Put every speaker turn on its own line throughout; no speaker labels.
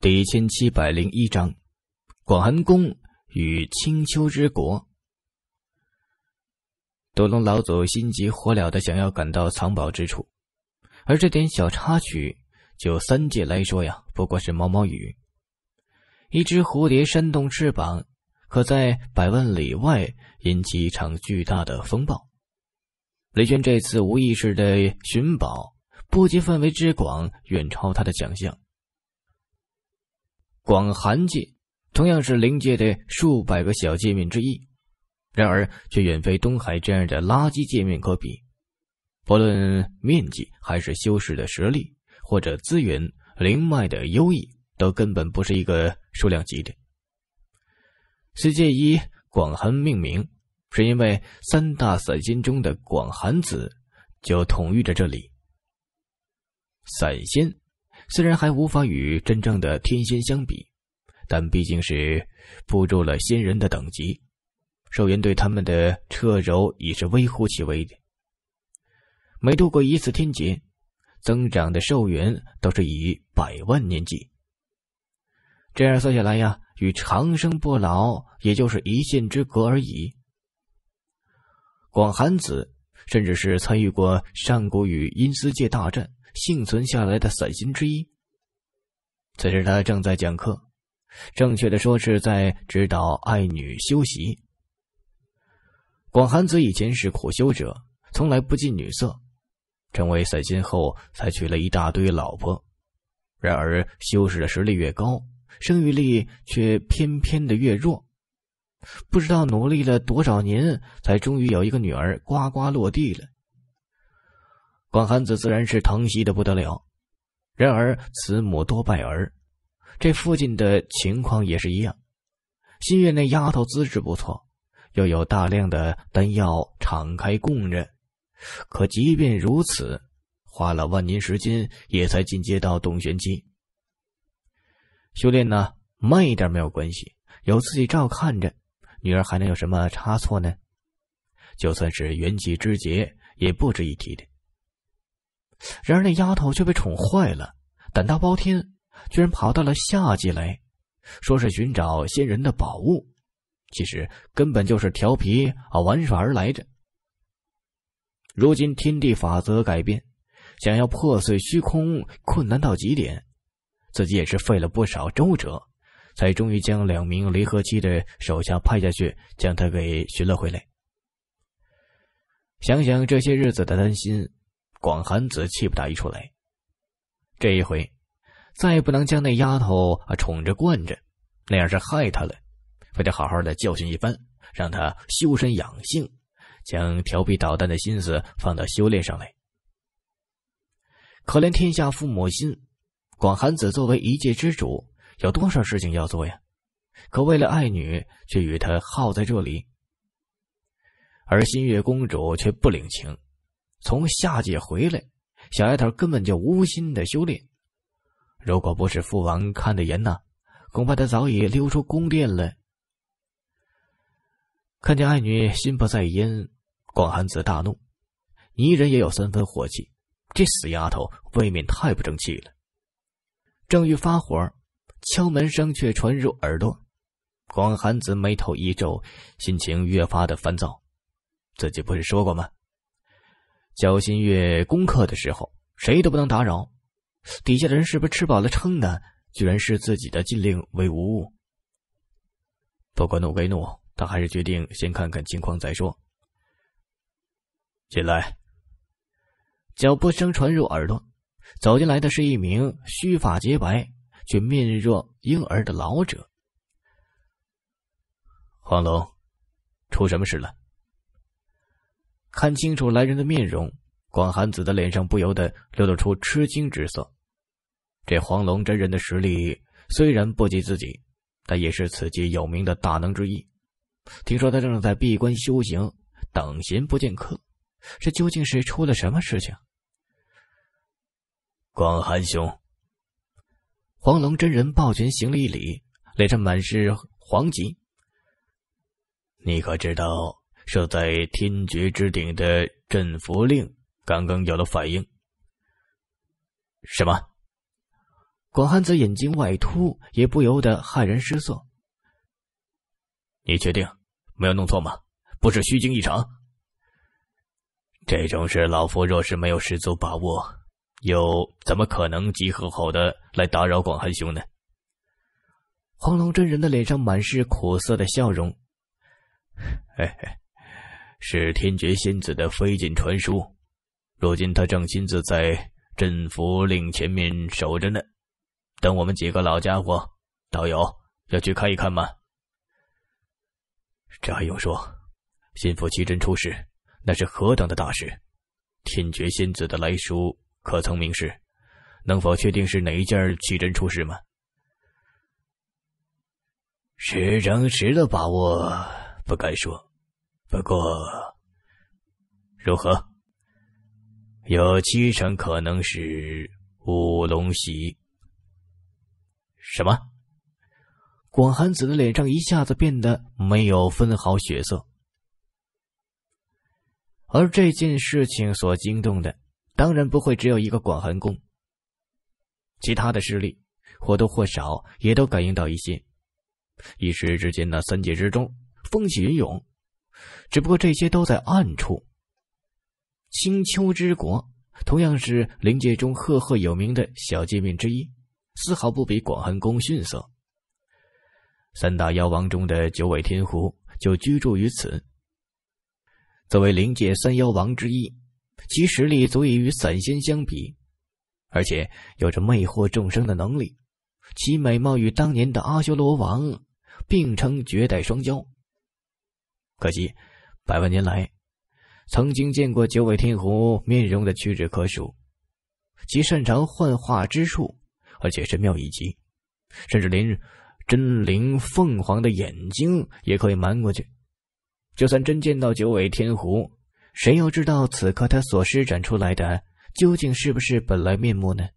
第一千七百零一章：广寒宫与青丘之国。多隆老祖心急火燎的想要赶到藏宝之处，而这点小插曲，就三界来说呀，不过是毛毛雨。一只蝴蝶扇动翅膀，可在百万里外引起一场巨大的风暴。雷轩这次无意识的寻宝，波及范围之广，远超他的想象。广寒界同样是灵界的数百个小界面之一，然而却远非东海这样的垃圾界面可比。不论面积，还是修士的实力，或者资源、灵脉的优异，都根本不是一个数量级的。世界以广寒命名，是因为三大散仙中的广寒子就统御着这里。散仙。虽然还无法与真正的天仙相比，但毕竟是步入了仙人的等级。寿元对他们的掣肘已是微乎其微的。每度过一次天劫，增长的寿元都是以百万年计。这样算下来呀，与长生不老也就是一线之隔而已。广寒子甚至是参与过上古与阴司界大战。幸存下来的散心之一。此时他正在讲课，正确的说是在指导爱女修习。广寒子以前是苦修者，从来不近女色，成为散心后才娶了一大堆老婆。然而修士的实力越高，生育力却偏偏的越弱，不知道努力了多少年，才终于有一个女儿呱呱落地了。广寒子自然是疼惜的不得了，然而慈母多败儿，这附近的情况也是一样。新月那丫头资质不错，又有大量的丹药敞开供着，可即便如此，花了万年时间也才进阶到洞玄期。修炼呢慢一点没有关系，有自己照看着，女儿还能有什么差错呢？就算是元气之劫，也不值一提的。然而那丫头却被宠坏了，胆大包天，居然跑到了下界来，说是寻找仙人的宝物，其实根本就是调皮啊玩耍而来着。如今天地法则改变，想要破碎虚空困难到极点，自己也是费了不少周折，才终于将两名离合期的手下派下去，将他给寻了回来。想想这些日子的担心。广寒子气不打一处来，这一回，再不能将那丫头啊宠着惯着，那样是害她了，非得好好的教训一番，让她修身养性，将调皮捣蛋的心思放到修炼上来。可怜天下父母心，广寒子作为一界之主，有多少事情要做呀？可为了爱女，却与她耗在这里，而新月公主却不领情。从下界回来，小丫头根本就无心的修炼。如果不是父王看得严呐，恐怕她早已溜出宫殿了。看见爱女心不在焉，广寒子大怒。泥人也有三分火气，这死丫头未免太不争气了。正欲发火，敲门声却传入耳朵。广寒子眉头一皱，心情越发的烦躁。自己不是说过吗？小新月功课的时候，谁都不能打扰。底下的人是不是吃饱了撑的，居然视自己的禁令为无物？不过怒归怒，他还是决定先看看情况再说。进来，脚步声传入耳朵，走进来的是一名须发洁白却面若婴儿的老者。黄龙，出什么事了？看清楚来人的面容，广寒子的脸上不由得流露出吃惊之色。这黄龙真人的实力虽然不及自己，但也是此级有名的大能之一。听说他正在闭关修行，等闲不见客。这究竟是出了什么事情？广寒兄，黄龙真人抱拳行了一礼，脸上满是惶急。你可知道？设在天绝之顶的镇佛令刚刚有了反应。什么？广寒子眼睛外凸，也不由得骇然失色。你确定没有弄错吗？不是虚惊一场？这种事，老夫若是没有十足把握，又怎么可能集合好的来打扰广寒兄呢？黄龙真人的脸上满是苦涩的笑容。嘿嘿。是天绝仙子的飞剑传书，如今他正亲自在镇符令前面守着呢。等我们几个老家伙，道友要去看一看吗？这还用说？心腹奇珍出世，那是何等的大事！天绝仙子的来书可曾明示？能否确定是哪一件奇珍出世吗？十成十的把握，不敢说。不过，如何？有七成可能是五龙袭。什么？广寒子的脸上一下子变得没有分毫血色。而这件事情所惊动的，当然不会只有一个广寒宫，其他的势力或多或少也都感应到一些，一时之间，那三界之中风起云涌。只不过这些都在暗处。青丘之国同样是灵界中赫赫有名的小界面之一，丝毫不比广寒宫逊色。三大妖王中的九尾天狐就居住于此。作为灵界三妖王之一，其实力足以与散仙相比，而且有着魅惑众生的能力。其美貌与当年的阿修罗王并称绝代双骄。可惜，百万年来，曾经见过九尾天狐面容的屈指可数。其擅长幻化之术，而且神妙一极，甚至连真灵凤凰的眼睛也可以瞒过去。就算真见到九尾天狐，谁又知道此刻他所施展出来的究竟是不是本来面目呢？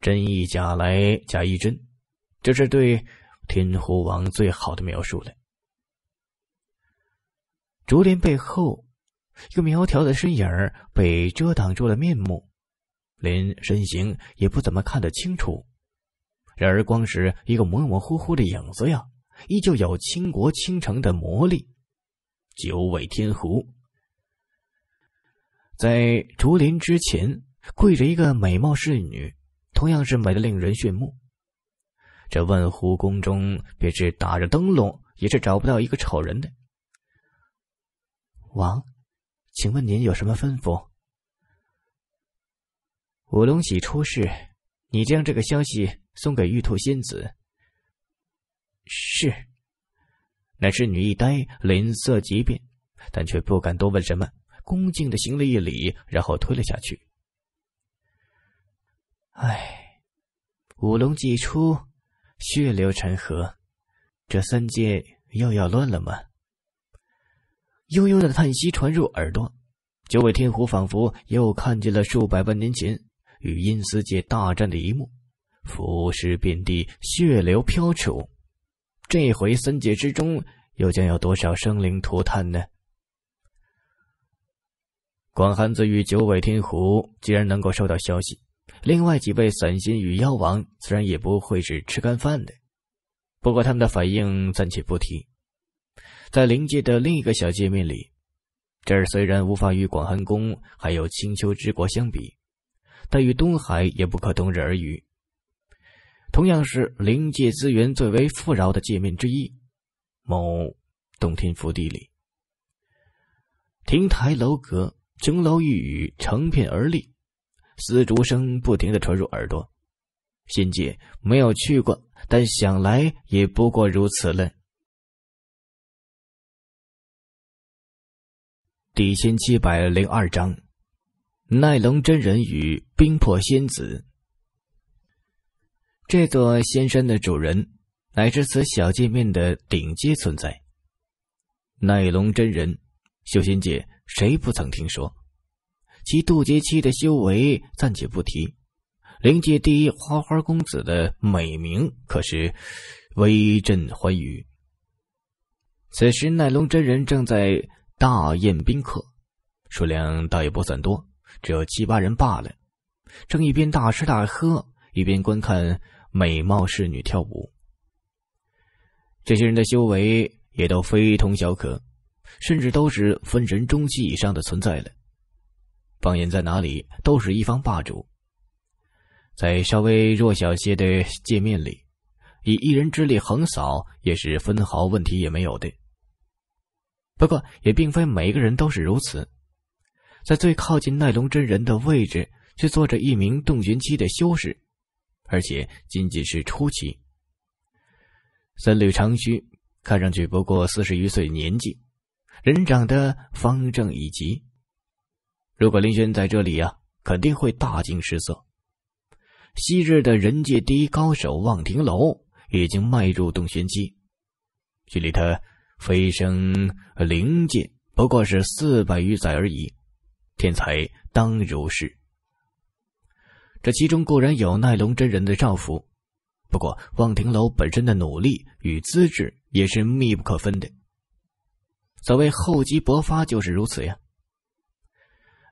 真亦假来，假亦真，这是对天狐王最好的描述了。竹林背后，一个苗条的身影被遮挡住了面目，连身形也不怎么看得清楚。然而，光是一个模模糊糊的影子呀，依旧有倾国倾城的魔力。九尾天狐，在竹林之前跪着一个美貌侍女，同样是美的令人炫目。这万湖宫中，便是打着灯笼也是找不到一个丑人的。王，请问您有什么吩咐？武龙喜出世，你将这个消息送给玉兔仙子。是。那侍女一呆，脸色急变，但却不敢多问什么，恭敬的行了一礼，然后退了下去。唉，五龙既出，血流成河，这三界又要乱了吗？悠悠的叹息传入耳朵，九尾天狐仿佛又看见了数百万年前与阴司界大战的一幕，浮尸遍地，血流飘杵。这回三界之中又将有多少生灵涂炭呢？广寒子与九尾天狐既然能够收到消息，另外几位散仙与妖王自然也不会是吃干饭的。不过他们的反应暂且不提。在灵界的另一个小界面里，这儿虽然无法与广寒宫还有青丘之国相比，但与东海也不可同日而语。同样是灵界资源最为富饶的界面之一，某洞天福地里，亭台楼阁、琼楼玉宇成片而立，丝竹声不停的传入耳朵。仙界没有
去过，但想来也不过如此了。第一千七百零二章，奈龙真人与冰魄仙子。这座
仙山的主人，乃是此小界面的顶阶存在。奈龙真人，修仙界谁不曾听说？其渡劫期的修为暂且不提，灵界第一花花公子的美名可是威震寰宇。此时，奈龙真人正在。大宴宾客，数量倒也不算多，只有七八人罢了。正一边大吃大喝，一边观看美貌侍女跳舞。这些人的修为也都非同小可，甚至都是分神中期以上的存在了。放眼在哪里，都是一方霸主。在稍微弱小些的界面里，以一人之力横扫，也是分毫问题也没有的。不过，也并非每一个人都是如此。在最靠近奈龙真人的位置，却坐着一名洞玄期的修士，而且仅仅是初期。三缕长须，看上去不过四十余岁年纪，人长得方正以及。如果林轩在这里啊，肯定会大惊失色。昔日的人界第一高手望亭楼，已经迈入洞玄期，距离他。飞升灵界不过是四百余载而已，天才当如是。这其中固然有奈龙真人的照拂，不过望亭楼本身的努力与资质也是密不可分的。所谓厚积薄发就是如此呀。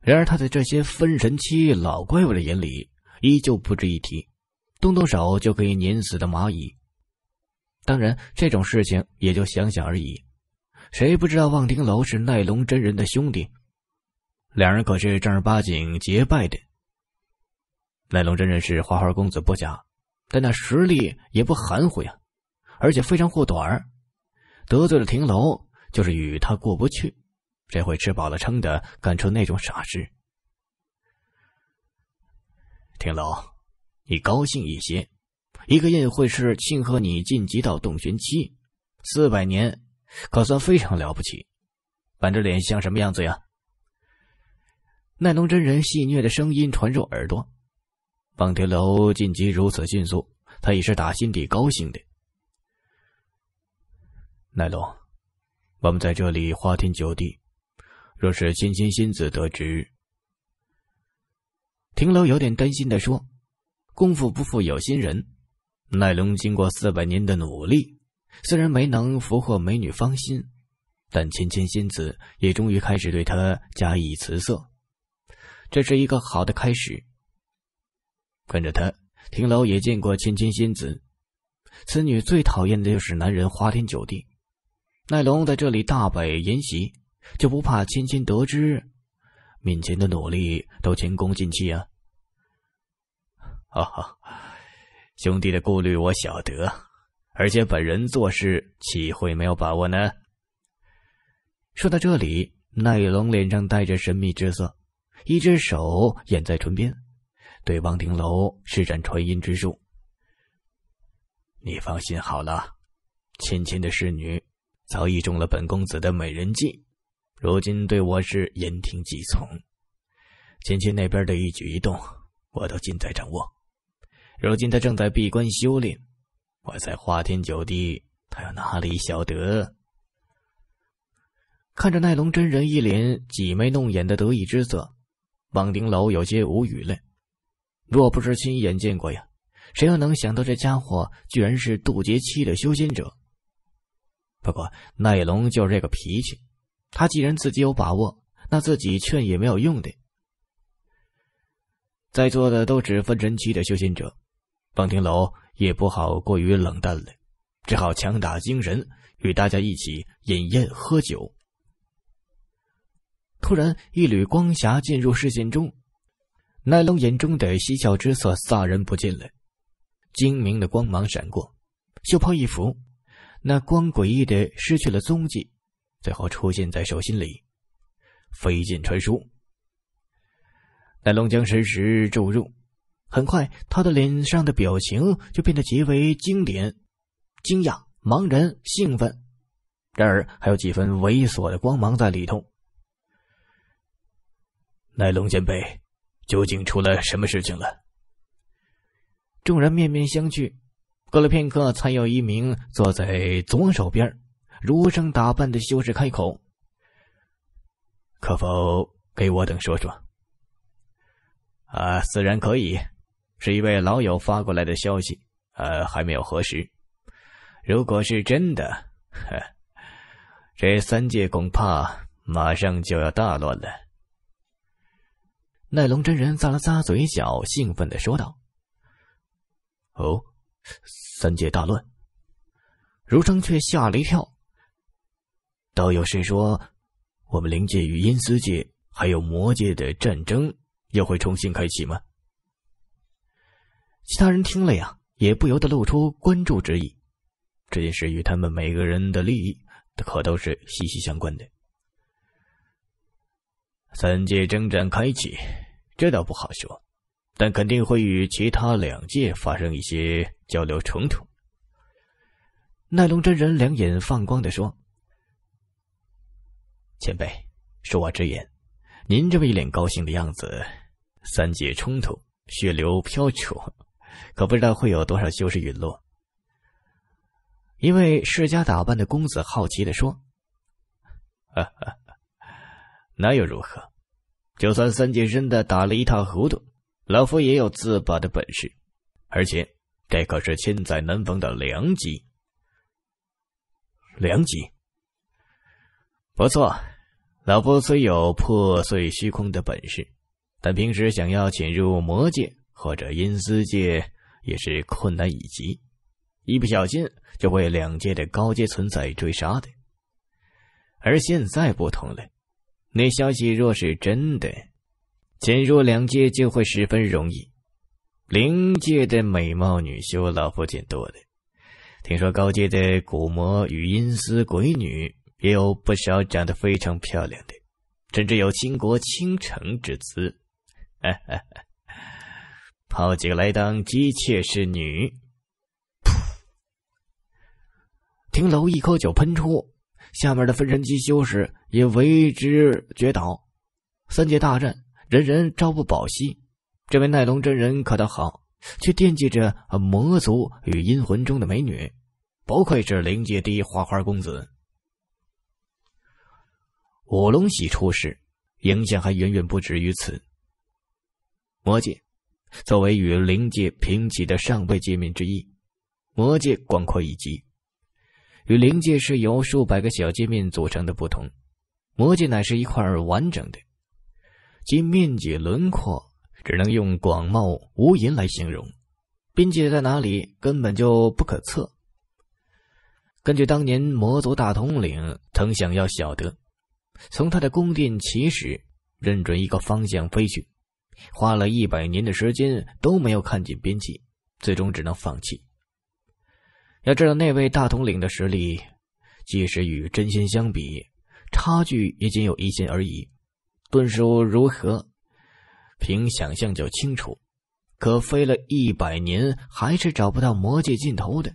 然而他在这些分神期老怪物的眼里依旧不值一提，动动手就可以碾死的蚂蚁。当然，这种事情也就想想而已。谁不知道望亭楼是奈龙真人的兄弟？两人可是正儿八经结拜的。奈龙真人是花花公子不假，但那实力也不含糊呀。而且非常护短儿，得罪了亭楼，就是与他过不去。谁会吃饱了撑的干出那种傻事？亭楼，你高兴一些。一个宴会是庆贺你晋级到洞玄期，四百年，可算非常了不起。板着脸像什么样子呀？奈农真人戏谑的声音传入耳朵。方天楼晋级如此迅速，他也是打心底高兴的。奈龙，我们在这里花天酒地，若是亲亲仙子得知，亭楼有点担心地说：“功夫不负有心人。”奈龙经过四百年的努力，虽然没能俘获美女芳心，但芊芊仙子也终于开始对他加以辞色，这是一个好的开始。跟着他，亭楼也见过芊芊仙子，此女最讨厌的就是男人花天酒地。奈龙在这里大摆筵席，就不怕芊芊得知，面前的努力都前功尽弃啊！哈哈。兄弟的顾虑我晓得，而且本人做事岂会没有把握呢？说到这里，奈雨龙脸上带着神秘之色，一只手掩在唇边，对王廷楼施展传音之术：“你放心好了，芊芊的侍女早已中了本公子的美人计，如今对我是言听计从，芊芊那边的一举一动我都尽在掌握。”如今他正在闭关修炼，我在花天酒地，他又哪里晓得？看着奈龙真人一脸挤眉弄眼的得意之色，望丁楼有些无语了。若不是亲眼见过呀，谁又能想到这家伙居然是渡劫期的修仙者？不过奈龙就是这个脾气，他既然自己有把握，那自己劝也没有用的。在座的都只分神期的修仙者。方天楼也不好过于冷淡了，只好强打精神，与大家一起饮宴喝酒。突然，一缕光霞进入视线中，奈龙眼中的嬉笑之色飒人不见了，精明的光芒闪过，袖袍一拂，那光诡异的失去了踪迹，最后出现在手心里，飞剑传书。奈龙将神识注入。很快，他的脸上的表情就变得极为经典，惊讶、茫然、兴奋，然而还有几分猥琐的光芒在里头。奈龙前辈，究竟出了什么事情了？众人面面相觑，过了片刻，才有一名坐在左手边、儒生打扮的修士开口：“可否给我等说说？”啊，自然可以。是一位老友发过来的消息，呃，还没有核实。如果是真的，呵，这三界恐怕马上就要大乱了。奈龙真人咂了咂嘴角，兴奋的说道：“哦，三界大乱。”如生却吓了一跳。道友是说，我们灵界与阴司界还有魔界的战争又会重新开启吗？其他人听了呀，也不由得露出关注之意。这件事与他们每个人的利益，可都是息息相关的。三界征战开启，这倒不好说，但肯定会与其他两界发生一些交流冲突。奈龙真人两眼放光的说：“前辈，恕我直言，您这么一脸高兴的样子，三界冲突，血流飘杵。”可不知道会有多少修士陨落。一位世家打扮的公子好奇的说：“那又如何？就算三界真的打了一塌糊涂，老夫也有自保的本事。而且这可是千载难逢的良机。良机，不错。老夫虽有破碎虚空的本事，但平时想要潜入魔界。”或者阴司界也是困难已极，一不小心就会两界的高阶存在追杀的。而现在不同了，那消息若是真的，潜入两界就会十分容易。灵界的美貌女修老夫见多了，听说高阶的古魔与阴司鬼女也有不少长得非常漂亮的，甚至有倾国倾城之姿。哈哈。跑几个来当姬妾侍女。噗！亭楼一口酒喷出，下面的分神机修士也为之绝倒。三界大战，人人朝不保夕。这位奈龙真人可倒好，却惦记着魔族与阴魂中的美女。不愧是灵界第一花花公子。五龙喜出世，影响还远远不止于此。魔界。作为与灵界平级的上位界面之一，魔界广阔一极。与灵界是由数百个小界面组成的不同，魔界乃是一块完整的，其面积轮廓只能用广袤无垠来形容。边界在哪里，根本就不可测。根据当年魔族大统领曾想要晓得，从他的宫殿起始，认准一个方向飞去。花了一百年的时间都没有看见边际，最终只能放弃。要知道那位大统领的实力，即使与真心相比，差距也仅有一线而已。遁术如何，凭想象就清楚。可飞了一百年，还是找不到魔界尽头的。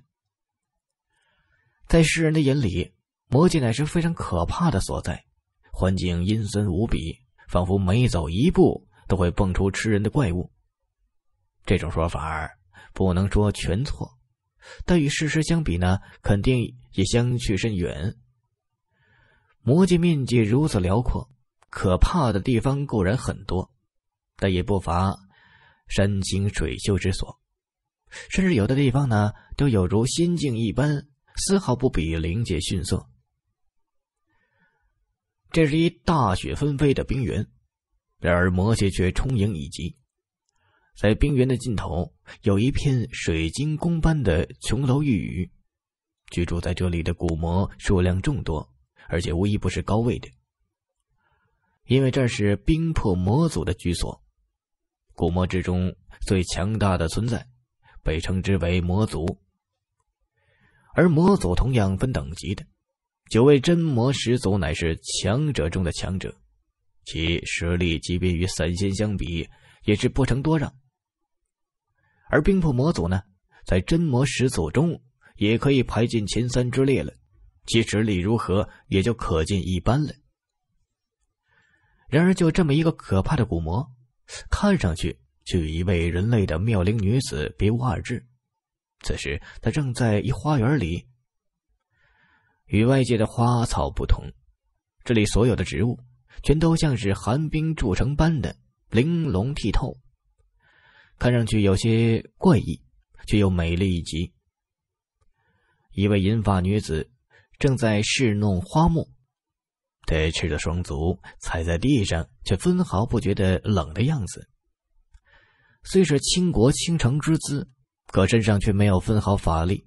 在世人的眼里，魔界乃是非常可怕的所在，环境阴森无比，仿佛每走一步。都会蹦出吃人的怪物，这种说法不能说全错，但与事实相比呢，肯定也相去甚远。魔界面积如此辽阔，可怕的地方固然很多，但也不乏山清水秀之所，甚至有的地方呢，都有如仙境一般，丝毫不比灵界逊色。这是一大雪纷飞的冰原。然而魔界却充盈以及。在冰原的尽头有一片水晶宫般的琼楼玉宇，居住在这里的古魔数量众多，而且无一不是高位的。因为这是冰魄魔族的居所，古魔之中最强大的存在，被称之为魔族。而魔族同样分等级的，九位真魔始祖乃是强者中的强者。其实力级别与散仙相比也是不成多让，而冰魄魔祖呢，在真魔始祖中也可以排进前三之列了，其实力如何也就可见一斑了。然而，就这么一个可怕的古魔，看上去却与一位人类的妙龄女子别无二致。此时，他正在一花园里，与外界的花草不同，这里所有的植物。全都像是寒冰铸成般的玲珑剔透，看上去有些怪异，却又美丽一极。一位银发女子正在侍弄花木，她赤着双足踩在地上，却分毫不觉得冷的样子。虽是倾国倾城之姿，可身上却没有分毫法力，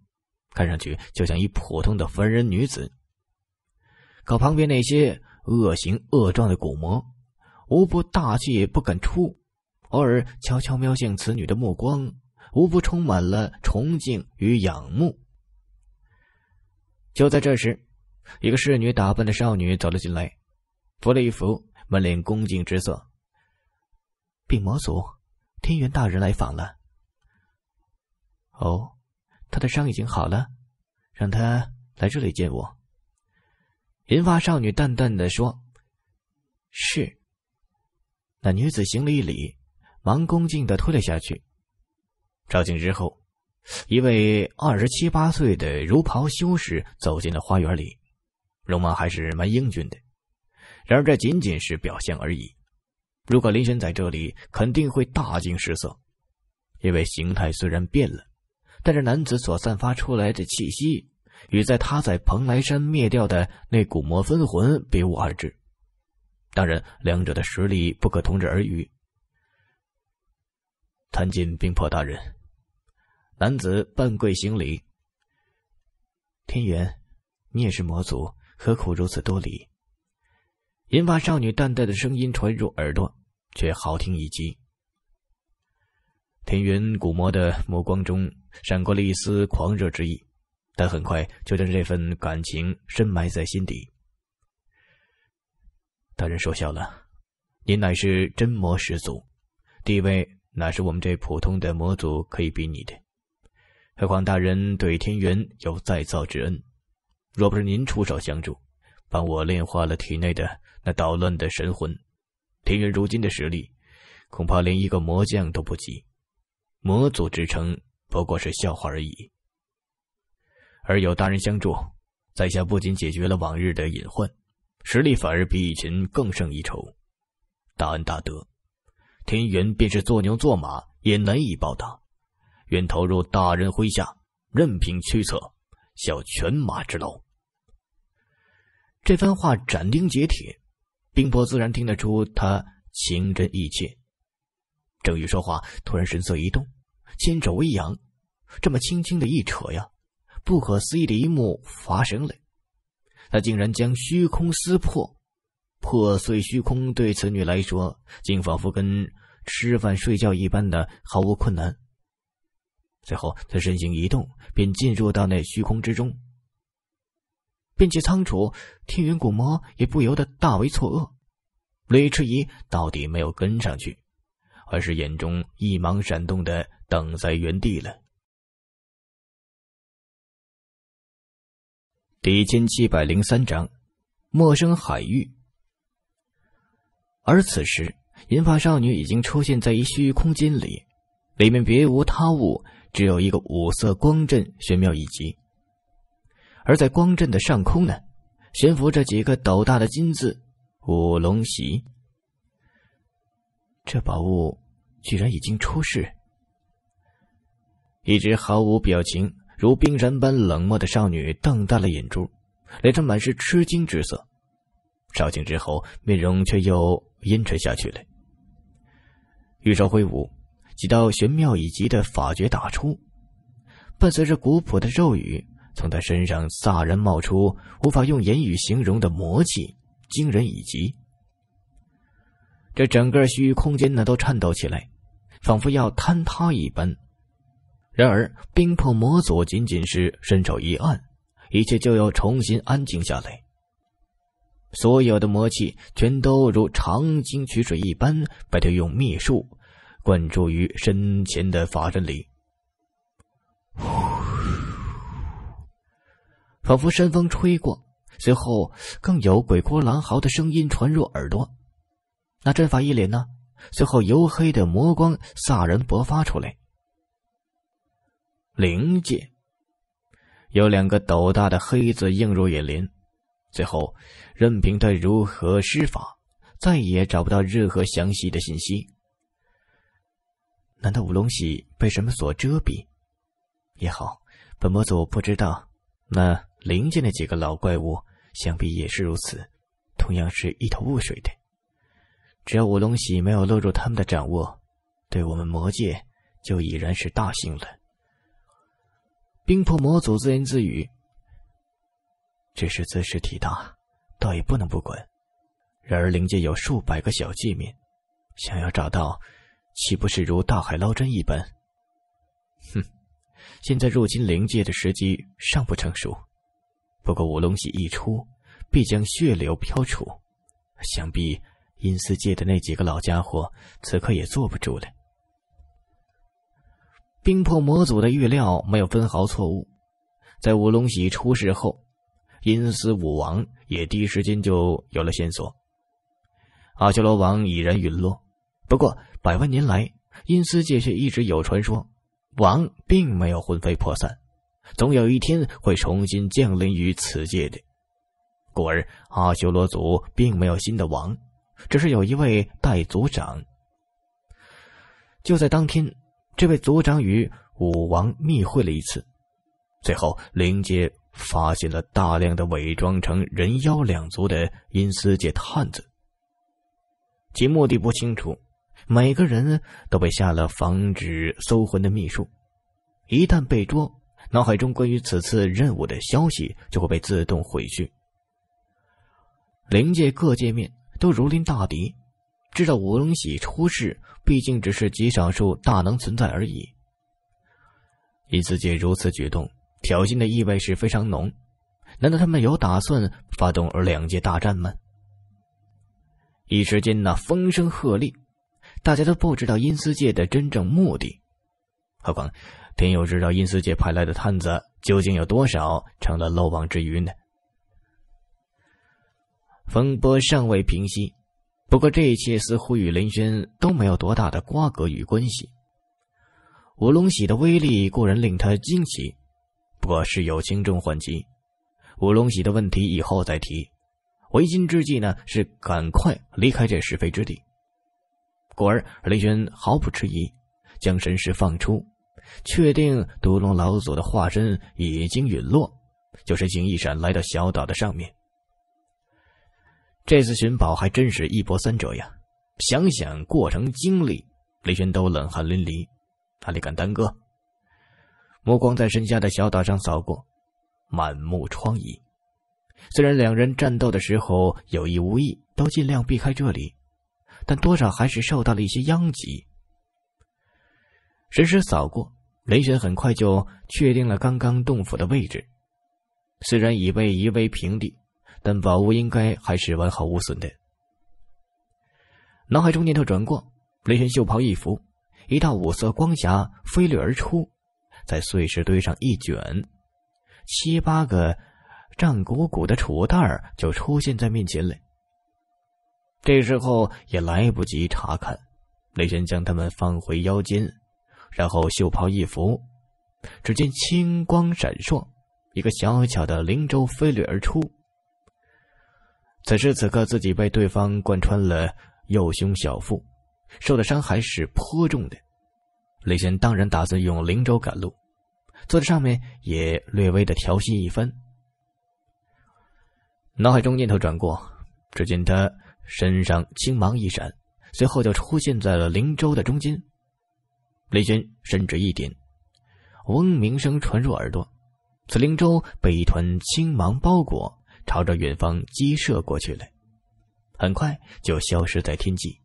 看上去就像一普通的凡人女子。可旁边那些……恶形恶状的古魔，无不大气也不敢出，偶尔悄悄瞄向此女的目光，无不充满了崇敬与仰慕。就在这时，一个侍女打扮的少女走了进来，扶了一扶，满脸恭敬之色：“禀魔族，天元大人来访了。”“哦，他的伤已经好了，让他来这里见我。”银发少女淡淡的说：“是。”那女子行了一礼，忙恭敬的退了下去。照镜之后，一位二十七八岁的儒袍修士走进了花园里，容貌还是蛮英俊的。然而这仅仅是表现而已。如果林轩在这里，肯定会大惊失色，因为形态虽然变了，但是男子所散发出来的气息。与在他在蓬莱山灭掉的那古魔分魂别无二致，当然，两者的实力不可同日而语。参见冰魄大人，男子半跪行礼。天元，你也是魔族，何苦如此多礼？银发少女淡淡的声音传入耳朵，却好听一极。天元古魔的目光中闪过了一丝狂热之意。但很快就将这份感情深埋在心底。大人说笑了，您乃是真魔始祖，地位乃是我们这普通的魔族可以比拟的？何况大人对天元有再造之恩，若不是您出手相助，帮我炼化了体内的那捣乱的神魂，天元如今的实力，恐怕连一个魔将都不及，魔族之称不过是笑话而已。而有大人相助，在下不仅解决了往日的隐患，实力反而比以前更胜一筹。大恩大德，天元便是做牛做马也难以报答，愿投入大人麾下，任凭驱策，效犬马之劳。这番话斩钉截铁，冰魄自然听得出他情真意切。正欲说话，突然神色一动，肩肘微扬，这么轻轻的一扯呀。不可思议的一幕发生了，他竟然将虚空撕破，破碎虚空对此女来说，竟仿佛跟吃饭睡觉一般的毫无困难。随后，他身形一动，便进入到那虚空之中。并且仓楚天元古魔也不由得大为错愕，雷迟疑，到底没有跟上去，而
是眼中一芒闪动的等在原地了。第一千七百零三章，陌生海域。而此时，银发少女已经出现在
一虚空间里，里面别无他物，只有一个五色光阵，玄妙一极。而在光阵的上空呢，悬浮着几个斗大的金字“五龙席”。这宝物居然已经出世，一直毫无表情。如冰山般冷漠的少女瞪大了眼珠，脸上满是吃惊之色。稍静之后，面容却又阴沉下去了。玉手挥舞，几道玄妙以及的法诀打出，伴随着古朴的咒语，从他身上飒然冒出无法用言语形容的魔气，惊人以及。这整个虚空间呢都颤抖起来，仿佛要坍塌一般。然而，冰魄魔祖仅仅是伸手一按，一切就要重新安静下来。所有的魔气全都如长鲸取水一般，被他用秘术灌注于身前的法阵里。仿佛山风吹过，随后更有鬼哭狼嚎的声音传入耳朵。那阵法一凛呢？随后黝黑的魔光飒然勃发出来。灵界有两个斗大的黑子映入眼帘，最后，任凭他如何施法，再也找不到任何详细的信息。难道五龙玺被什么所遮蔽？也好，本魔祖不知道，那灵界那几个老怪物想必也是如此，同样是一头雾水的。只要五龙玺没有落入他们的掌握，对我们魔界就已然是大幸了。冰魄魔祖自言自语：“只是姿势体大，倒也不能不管。然而灵界有数百个小界面，想要找到，岂不是如大海捞针一般？”哼，现在入侵灵界的时机尚不成熟。不过五龙玺一出，必将血流飘出，想必阴司界的那几个老家伙此刻也坐不住了。冰魄魔祖的预料没有分毫错误，在五龙玺出事后，阴司武王也第一时间就有了线索。阿修罗王已然陨落，不过百万年来，阴司界却一直有传说，王并没有魂飞魄散，总有一天会重新降临于此界的。故而，阿修罗族并没有新的王，只是有一位代族长。就在当天。这位族长与武王密会了一次，最后灵界发现了大量的伪装成人妖两族的阴司界探子，其目的不清楚。每个人都被下了防止搜魂的秘术，一旦被捉，脑海中关于此次任务的消息就会被自动毁去。灵界各界面都如临大敌，知道武龙喜出事。毕竟只是极少数大能存在而已。阴司界如此举动，挑衅的意味是非常浓。难道他们有打算发动两界大战吗？一时间，那风声鹤唳，大家都不知道阴司界的真正目的。何况，天佑知道阴司界派来的探子究竟有多少成了漏网之鱼呢？风波尚未平息。不过这一切似乎与林轩都没有多大的瓜葛与关系。五龙玺的威力固然令他惊奇，不过是有轻重缓急，五龙玺的问题以后再提。为今之计呢，是赶快离开这是非之地。故而林轩毫不迟疑，将神识放出，确定毒龙老祖的化身已经陨落，就是形一闪，来到小岛的上面。这次寻宝还真是一波三折呀！想想过程经历，雷玄都冷汗淋漓，哪里敢耽搁？目光在身下的小岛上扫过，满目疮痍。虽然两人战斗的时候有意无意都尽量避开这里，但多少还是受到了一些殃及。神识扫过，雷玄很快就确定了刚刚洞府的位置，虽然已被夷为平地。但宝物应该还是完好无损的。脑海中念头转过，雷神袖袍一拂，一道五色光霞飞掠而出，在碎石堆上一卷，七八个战鼓鼓的储物袋儿就出现在面前了。这时候也来不及查看，雷神将他们放回腰间，然后袖袍一拂，只见青光闪烁，一个小巧的灵舟飞掠而出。此时此刻，自己被对方贯穿了右胸小腹，受的伤还是颇重的。雷仙当然打算用灵舟赶路，坐在上面也略微的调息一番。脑海中念头转过，只见他身上青芒一闪，随后就出现在了灵舟的中间。雷轩伸指一点，嗡鸣声传入耳朵，此灵舟被一团青芒包裹。朝着远方激射过去了，很快就消失在天际。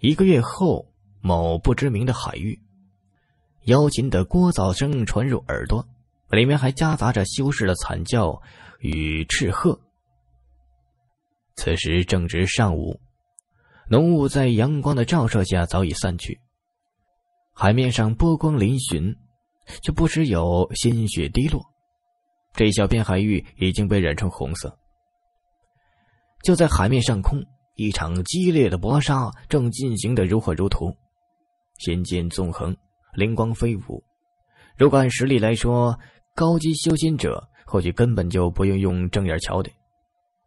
一个月后，某不知名的海域，妖琴的聒噪声传入耳朵，里面还夹杂着修士的惨叫与斥喝。此时正值上午，浓雾在阳光的照射下早已散去，海面上波光嶙峋，却不时有鲜血滴落。这一小片海域已经被染成红色。就在海面上空，一场激烈的搏杀正进行的如火如荼，仙剑纵横，灵光飞舞。如果按实力来说，高级修仙者或许根本就不用用正眼瞧的，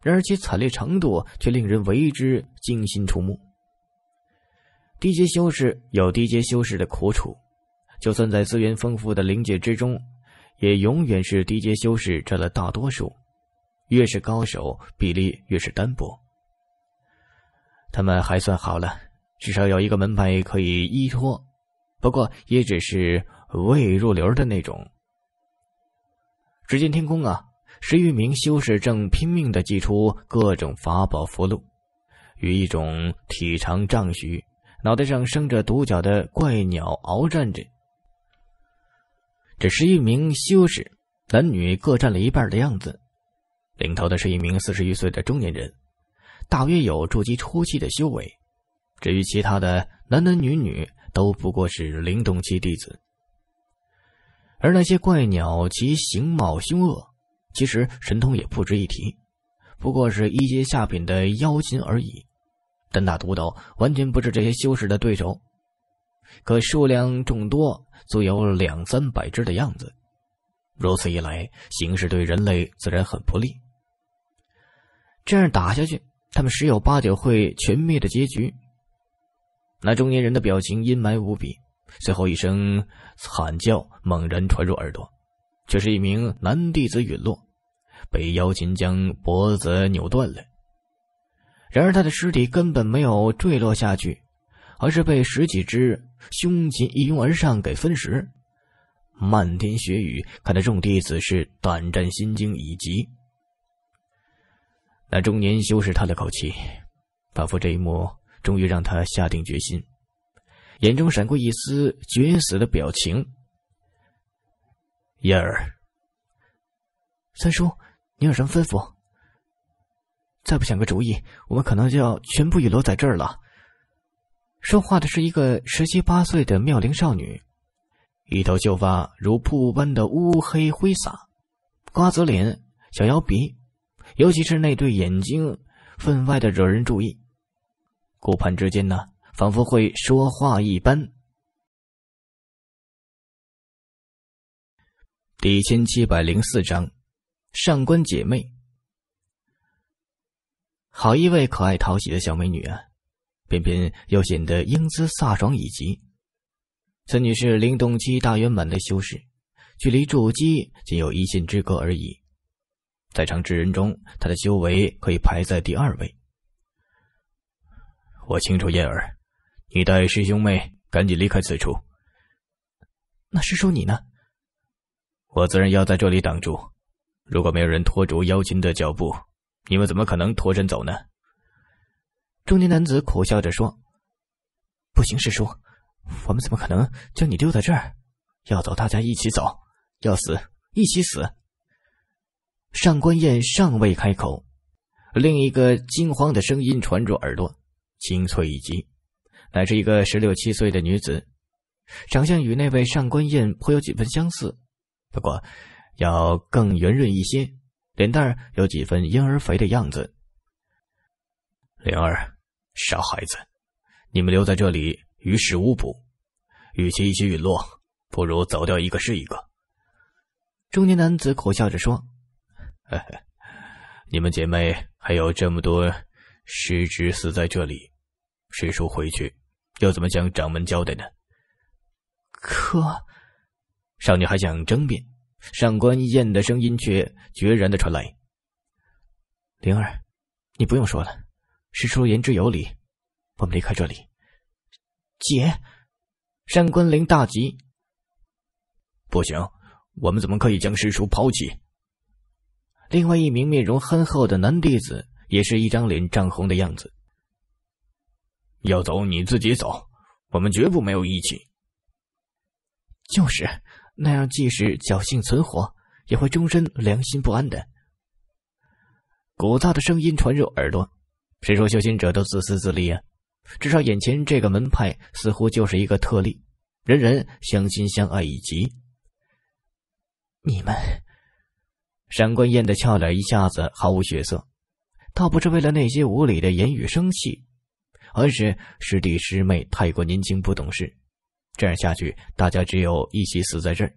然而其惨烈程度却令人为之惊心触目。低阶修士有低阶修士的苦楚，就算在资源丰富的灵界之中。也永远是低阶修士占了大多数，越是高手，比例越是单薄。他们还算好了，至少有一个门派可以依托，不过也只是未入流的那种。只见天空啊，十余名修士正拼命的祭出各种法宝符箓，与一种体长丈许、脑袋上生着独角的怪鸟鏖战着。这是一名修士，男女各占了一半的样子。领头的是一名四十余岁的中年人，大约有筑基初期的修为。至于其他的男男女女，都不过是灵动期弟子。而那些怪鸟，其形貌凶恶，其实神通也不值一提，不过是一阶下品的妖禽而已。单打独斗，完全不是这些修士的对手。可数量众多。足有两三百只的样子，如此一来，形势对人类自然很不利。这样打下去，他们十有八九会全灭的结局。那中年人的表情阴霾无比，随后一声惨叫猛然传入耳朵，却是一名男弟子陨落，被妖禽将脖子扭断了。然而，他的尸体根本没有坠落下去。而是被十几只凶禽一拥而上给分食，漫天血雨，看得众弟子是胆战心惊以及。那中年修士叹了口气，仿佛这一幕终于让他下定决心，眼中闪过一丝决死的表情。燕儿，三叔，你有什么吩咐？再不想个主意，我们可能就要全部陨落在这儿了。说话的是一个十七八岁的妙龄少女，一头秀发如瀑布般的乌黑挥洒，瓜子脸，小腰鼻，尤其是那
对眼睛，分外的惹人注意。顾盼之间呢，仿佛会说话一般。第一千七百零四章，上官姐妹，
好一位可爱讨喜的小美女啊！偏偏又显得英姿飒爽，以及此女是灵动期大圆满的修士，距离筑基仅有一线之隔而已。在场之人中，她的修为可以排在第二位。我清楚，燕儿，你带师兄妹赶紧离开此处。那师叔你呢？我自然要在这里挡住。如果没有人拖住妖精的脚步，你们怎么可能脱身走呢？中年男子苦笑着说：“不行，师叔，我们怎么可能将你丢在这儿？要走，大家一起走；要死，一起死。”上官燕尚未开口，另一个惊慌的声音传入耳朵，清脆一击，乃是一个十六七岁的女子，长相与那位上官燕颇有几分相似，不过要更圆润一些，脸蛋有几分婴儿肥的样子。灵儿。傻孩子，你们留在这里于事无补，与其一起陨落，不如走掉一个是一个。中年男子苦笑着说：“你们姐妹还有这么多师侄死在这里，师叔回去又怎么向掌门交代呢？”可少女还想争辩，上官燕的声音却决然的传来：“灵儿，你不用说了。”师叔言之有理，我们离开这里。姐，上官凌大急。不行，我们怎么可以将师叔抛弃？另外一名面容憨厚的男弟子也是一张脸涨红的样子。要走你自己走，我们绝不没有义气。就是那样，即使侥幸存活，也会终身良心不安的。古道的声音传入耳朵。谁说修心者都自私自利啊？至少眼前这个门派似乎就是一个特例，人人相亲相爱以及。你们，上官燕的俏脸一下子毫无血色，倒不是为了那些无理的言语生气，而是师弟师妹太过年轻不懂事，这样下去大家只有一起死在这儿。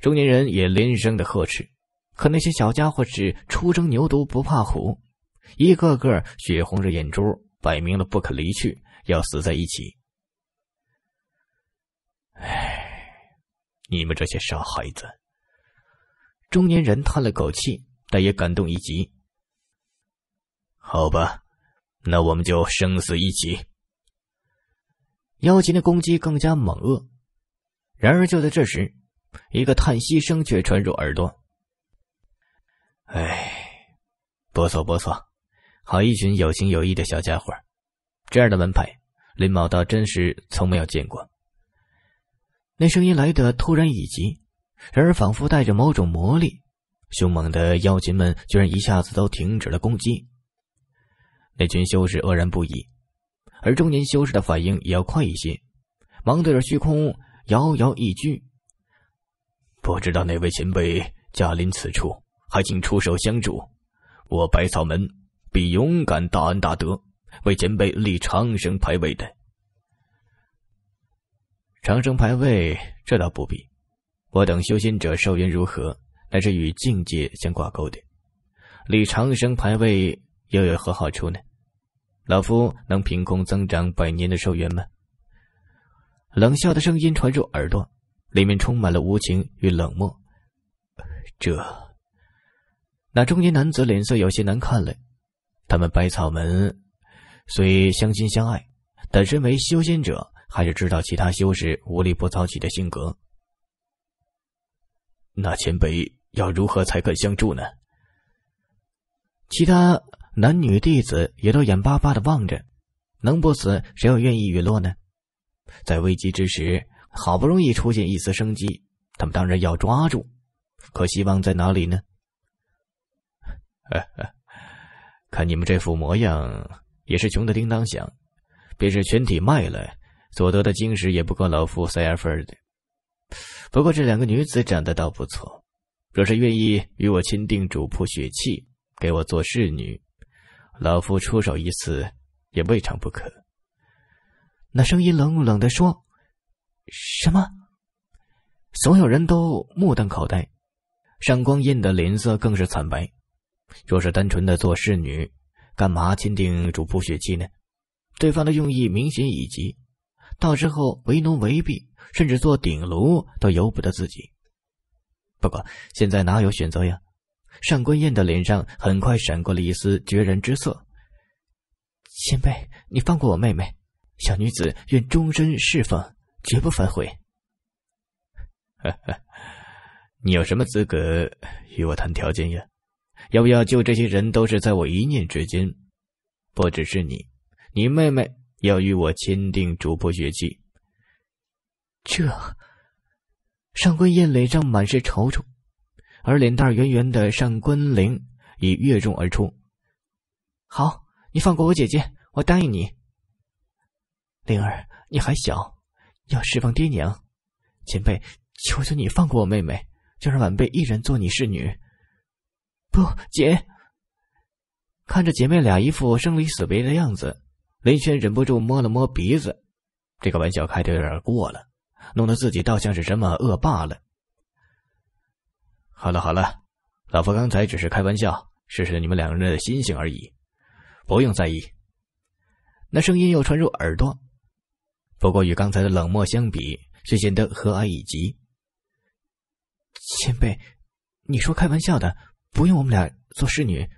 中年人也连声的呵斥，可那些小家伙是初生牛犊不怕虎。一个个血红着眼珠，摆明了不肯离去，要死在一起。唉，你们这些傻孩子！中年人叹了口气，但也感动一极。好吧，那我们就生死一起。妖琴的攻击更加猛恶，然而就在这时，一个叹息声却传入耳朵。唉，不错不错。好一群有情有义的小家伙，这样的门派，林某倒真是从没有见过。那声音来得突然以及，然而仿佛带着某种魔力，凶猛的妖禽们居然一下子都停止了攻击。那群修士愕然不已，而中年修士的反应也要快一些，忙对着虚空遥遥一鞠。不知道哪位前辈驾临此处，还请出手相助，我百草门。比勇敢大恩大德，为前辈立长生牌位的长生牌位，这倒不必。我等修仙者寿元如何，乃是与境界相挂钩的。立长生牌位又有何好处呢？老夫能凭空增长百年的寿元吗？冷笑的声音传入耳朵，里面充满了无情与冷漠。这……那中年男子脸色有些难看了。他们百草门虽相亲相爱，但身为修仙者，还是知道其他修士无利不早起的性格。那前辈要如何才肯相助呢？其他男女弟子也都眼巴巴的望着，能不死，谁又愿意陨落呢？在危机之时，好不容易出现一丝生机，他们当然要抓住。可希望在哪里呢？呵呵。看你们这副模样，也是穷的叮当响，便是全体卖了，所得的晶石也不够老夫塞牙缝的。不过这两个女子长得倒不错，若是愿意与我签订主仆血契，给我做侍女，老夫出手一次也未尝不可。”那声音冷冷的说：“什么？”所有人都目瞪口呆，上官印的脸色更是惨白。若是单纯的做侍女，干嘛签订主仆血契呢？对方的用意明显已极，到时候为奴为婢，甚至做顶炉都由不得自己。不过现在哪有选择呀？上官燕的脸上很快闪过了一丝决然之色：“前辈，你放过我妹妹，小女子愿终身侍奉，绝不反悔。”呵呵，你有什么资格与我谈条件呀？要不要救这些人，都是在我一念之间。不只是你，你妹妹要与我签订主仆血契。这……上官燕脸上满是愁楚，而脸蛋圆圆的上官灵已越众而出。好，你放过我姐姐，我答应你。灵儿，你还小，要侍奉爹娘。前辈，求求你放过我妹妹，就让晚辈一人做你侍女。不，姐。看着姐妹俩一副生离死别的样子，雷轩忍不住摸了摸鼻子。这个玩笑开的有点过了，弄得自己倒像是什么恶霸了。好了好了，老夫刚才只是开玩笑，试试你们两个人的心性而已，不用在意。那声音又传入耳朵，不过与刚才的冷漠相比，却显得和蔼以及。前辈，你说开玩笑的？不用我们俩做侍女。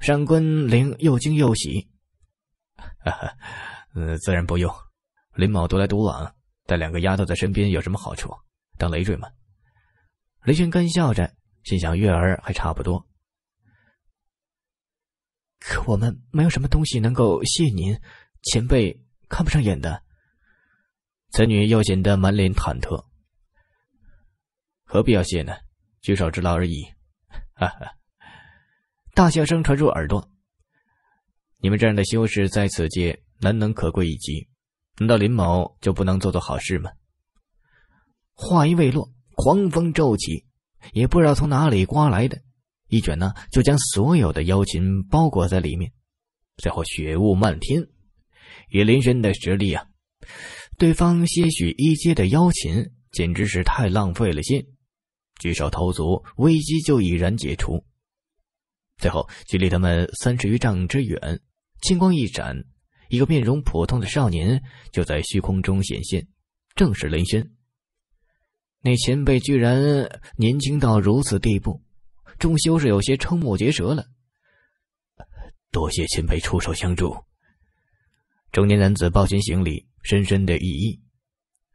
上官灵又惊又喜，哈哈，呃，自然不用。林某独来独往，带两个丫头在身边有什么好处？当累赘嘛。雷玄干笑着，心想：月儿还差不多。可我们没有什么东西能够吸引您前辈看不上眼的。此女又显得满脸忐忑。何必要谢呢？举手之劳而已。哈哈，大笑声传入耳朵。你们这样的修士在此界难能可贵一极，难道林某就不能做做好事吗？话音未落，狂风骤起，也不知道从哪里刮来的，一卷呢就将所有的妖琴包裹在里面。最后雪雾漫天，以林轩的实力啊，对方些许一阶的妖琴简直是太浪费了心。举手投足，危机就已然解除。最后，距离他们三十余丈之远，金光一闪，一个面容普通的少年就在虚空中显现，正是雷轩。那前辈居然年轻到如此地步，众修士有些瞠目结舌了。多谢前辈出手相助，中年男子抱拳行礼，深深的一意。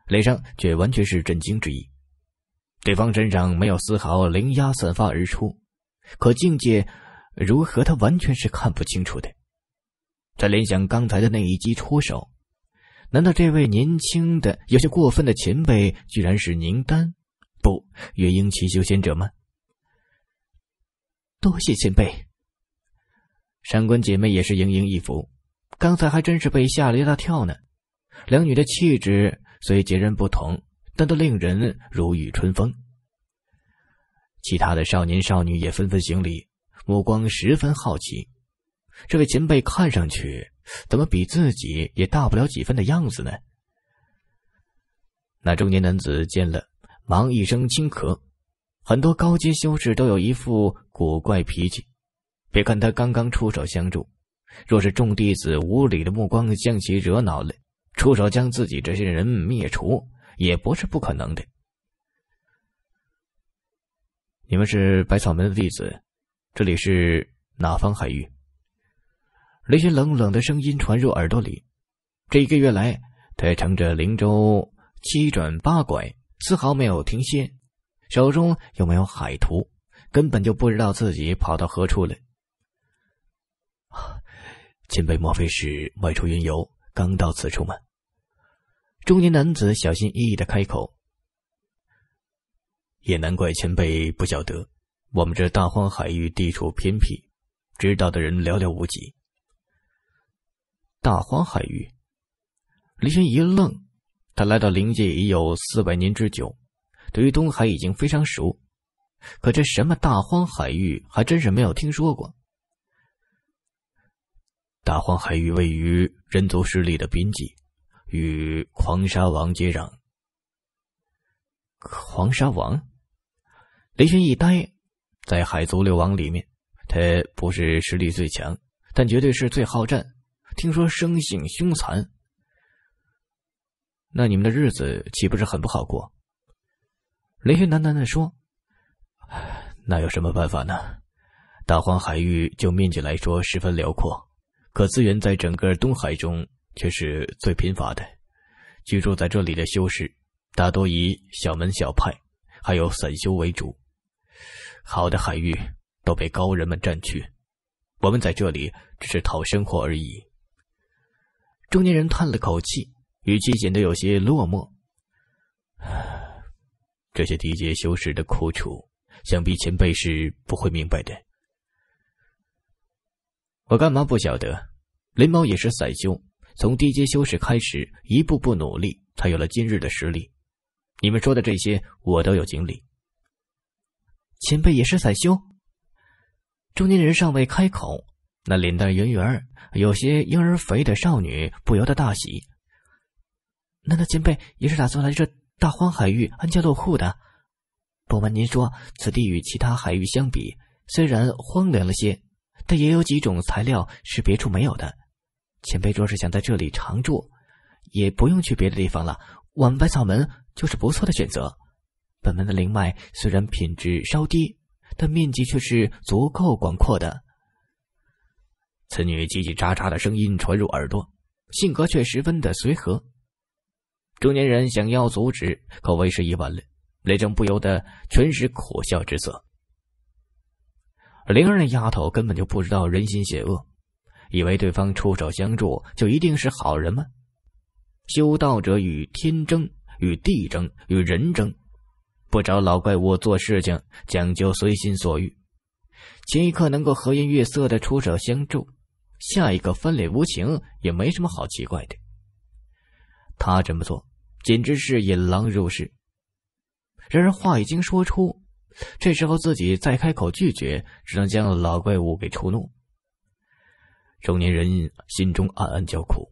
脸上却完全是震惊之意。对方身上没有丝毫灵压散发而出，可境界如何，他完全是看不清楚的。他联想刚才的那一击出手，难道这位年轻的有些过分的前辈居然是宁丹，不，月英奇修仙者吗？多谢前辈。上官姐妹也是盈盈一福，刚才还真是被吓了一大跳呢。两女的气质虽截然不同。但都令人如遇春风。其他的少年少女也纷纷行礼，目光十分好奇。这位前辈看上去怎么比自己也大不了几分的样子呢？那中年男子见了，忙一声轻咳。很多高阶修士都有一副古怪脾气。别看他刚刚出手相助，若是众弟子无礼的目光将其惹恼了，出手将自己这些人灭除。也不是不可能的。你们是百草门的弟子，这里是哪方海域？雷些冷冷的声音传入耳朵里。这一个月来，他乘着灵舟七转八拐，丝毫没有停歇，手中又没有海图，根本就不知道自己跑到何处了。前辈，莫非是外出云游，刚到此处吗？中年男子小心翼翼的开口：“也难怪前辈不晓得，我们这大荒海域地处偏僻，知道的人寥寥无几。”大荒海域，林轩一愣。他来到灵界已有四百年之久，对于东海已经非常熟，可这什么大荒海域还真是没有听说过。大荒海域位于人族势力的边际。与狂沙王接壤，狂沙王雷轩一呆，在海族六王里面，他不是实力最强，但绝对是最好战。听说生性凶残，那你们的日子岂不是很不好过？雷轩喃喃地说：“那有什么办法呢？大荒海域就面积来说十分辽阔，可资源在整个东海中。”却是最贫乏的，居住在这里的修士大多以小门小派，还有散修为主。好的海域都被高人们占去，我们在这里只是讨生活而已。中年人叹了口气，语气显得有些落寞。这些低阶修士的苦楚，想必前辈是不会明白的。我干嘛不晓得？林某也是散修。从低阶修士开始，一步步努力，才有了今日的实力。你们说的这些，我都有经历。前辈也是散修。中年人尚未开口，那脸蛋圆圆、有些婴儿肥的少女不由得大喜。难道前辈也是打算来这大荒海域安家落户的？不瞒您说，此地与其他海域相比，虽然荒凉了些，但也有几种材料是别处没有的。前辈若是想在这里常住，也不用去别的地方了。我们百草门就是不错的选择。本门的灵脉虽然品质稍低，但面积却是足够广阔的。此女叽叽喳喳的声音传入耳朵，性格却十分的随和。中年人想要阻止，可为时已晚了。雷正不由得全是苦笑之色。灵儿那丫头根本就不知道人心险恶。以为对方出手相助就一定是好人吗？修道者与天争，与地争，与人争，不找老怪物做事情讲究随心所欲。前一刻能够和颜悦色的出手相助，下一个翻脸无情，也没什么好奇怪的。他这么做简直是引狼入室。然而话已经说出，这时候自己再开口拒绝，只能将老怪物给触怒。中年人心中暗暗叫苦，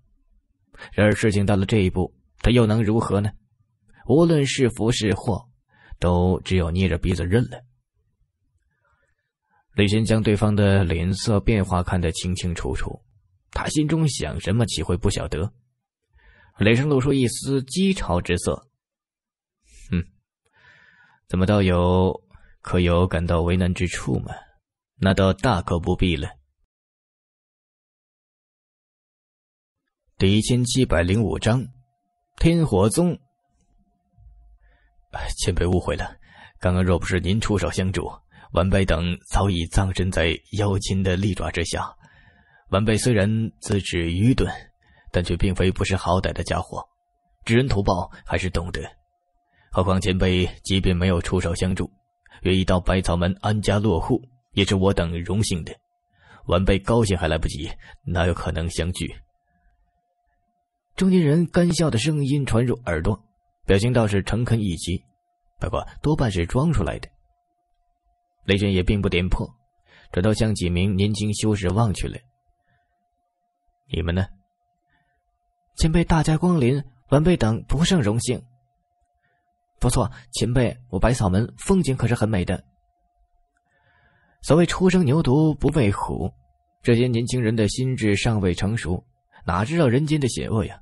然而事情到了这一步，他又能如何呢？无论是福是祸，都只有捏着鼻子认了。雷声将对方的脸色变化看得清清楚楚，他心中想什么，岂会不晓得？雷声露出一丝讥嘲之色：“
哼，怎么道友可有感到为难之处吗？那倒大可不必了。”第一千七百零五章，天火宗。前
辈误会了，刚刚若不是您出手相助，晚辈等早已葬身在妖精的利爪之下。晚辈虽然资质愚钝，但却并非不识好歹的家伙，知恩图报还是懂得。何况前辈即便没有出手相助，愿意到百草门安家落户，也是我等荣幸的。晚辈高兴还来不及，哪有可能相聚？中年人干笑的声音传入耳朵，表情倒是诚恳一及，不过多半是装出来的。雷轩也并不点破，转头向几名年轻修士望去了：“你们呢？前辈大驾光临，晚辈等不胜荣幸。不错，前辈，我百草门风景可是很美的。所谓初生牛犊不畏虎，这些年轻人的心智尚未成熟，哪知道人间的险恶呀？”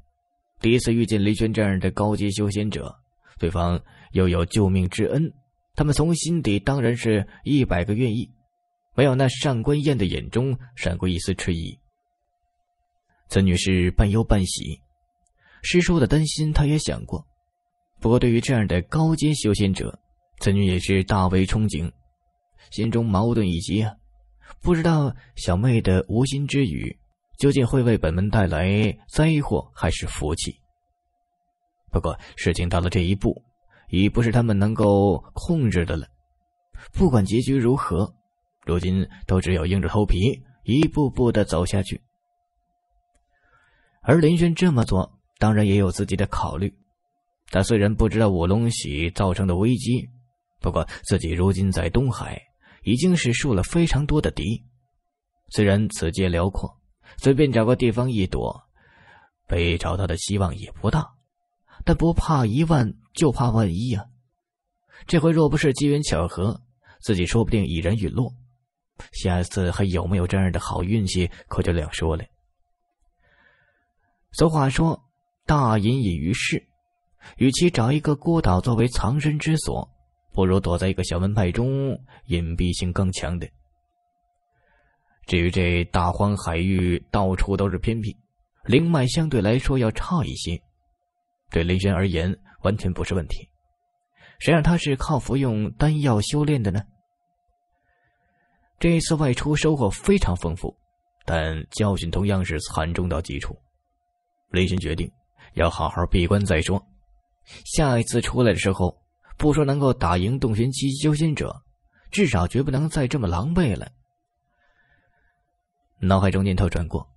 第一次遇见雷轩这样的高级修仙者，对方又有救命之恩，他们从心底当然是一百个愿意。没有那上官燕的眼中闪过一丝迟疑。此女是半忧半喜，师叔的担心她也想过，不过对于这样的高阶修仙者，此女也是大为憧憬，心中矛盾已极啊！不知道小妹的无心之语。究竟会为本门带来灾祸还是福气？不过事情到了这一步，已不是他们能够控制的了。不管结局如何，如今都只有硬着头皮一步步的走下去。而林轩这么做，当然也有自己的考虑。他虽然不知道五龙喜造成的危机，不过自己如今在东海已经是树了非常多的敌。虽然此界辽阔，随便找个地方一躲，被找到的希望也不大。但不怕一万，就怕万一呀。这回若不是机缘巧合，自己说不定已然陨落。下次还有没有这样的好运气，可就两说了。俗话说：“大隐隐于市。”与其找一个孤岛作为藏身之所，不如躲在一个小门派中，隐蔽性更强的。至于这大荒海域，到处都是偏僻，灵脉相对来说要差一些。对雷轩而言，完全不是问题。谁让他是靠服用丹药修炼的呢？这一次外出收获非常丰富，但教训同样是惨重到极处。雷轩决定要好好闭关再说。下一次出来的时候，不说能够打赢洞玄期修仙者，至少绝不能再这么狼狈了。脑海中念头转过，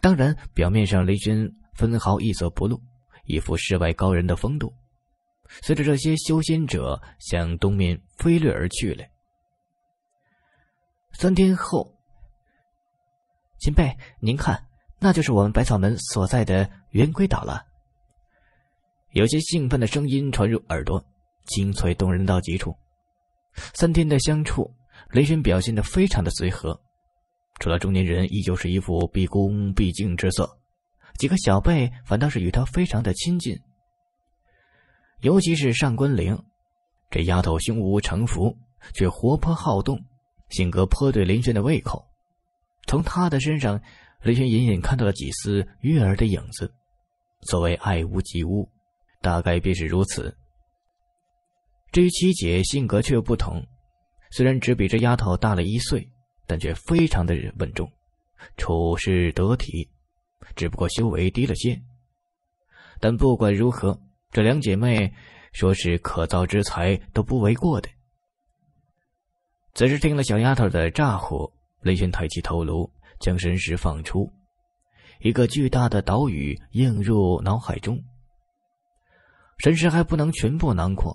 当然，表面上雷军分毫一色不露，一副世外高人的风度。随着这些修仙者向东面飞掠而去了。三天后，前辈，您看，那就是我们百草门所在的圆规岛了。有些兴奋的声音传入耳朵，清脆动人到极处。三天的相处，雷军表现的非常的随和。除了中年人依旧是一副毕恭毕敬之色，几个小辈反倒是与他非常的亲近。尤其是上官灵，这丫头胸无城府，却活泼好动，性格颇对林轩的胃口。从她的身上，林轩隐隐看到了几丝月儿的影子。所谓爱屋及乌，大概便是如此。至于七姐，性格却不同，虽然只比这丫头大了一岁。但却非常的稳重，处事得体，只不过修为低了些。但不管如何，这两姐妹说是可造之才都不为过的。此时听了小丫头的咋呼，雷玄抬起头颅，将神识放出，一个巨大的岛屿映入脑海中。神识还不能全部囊括，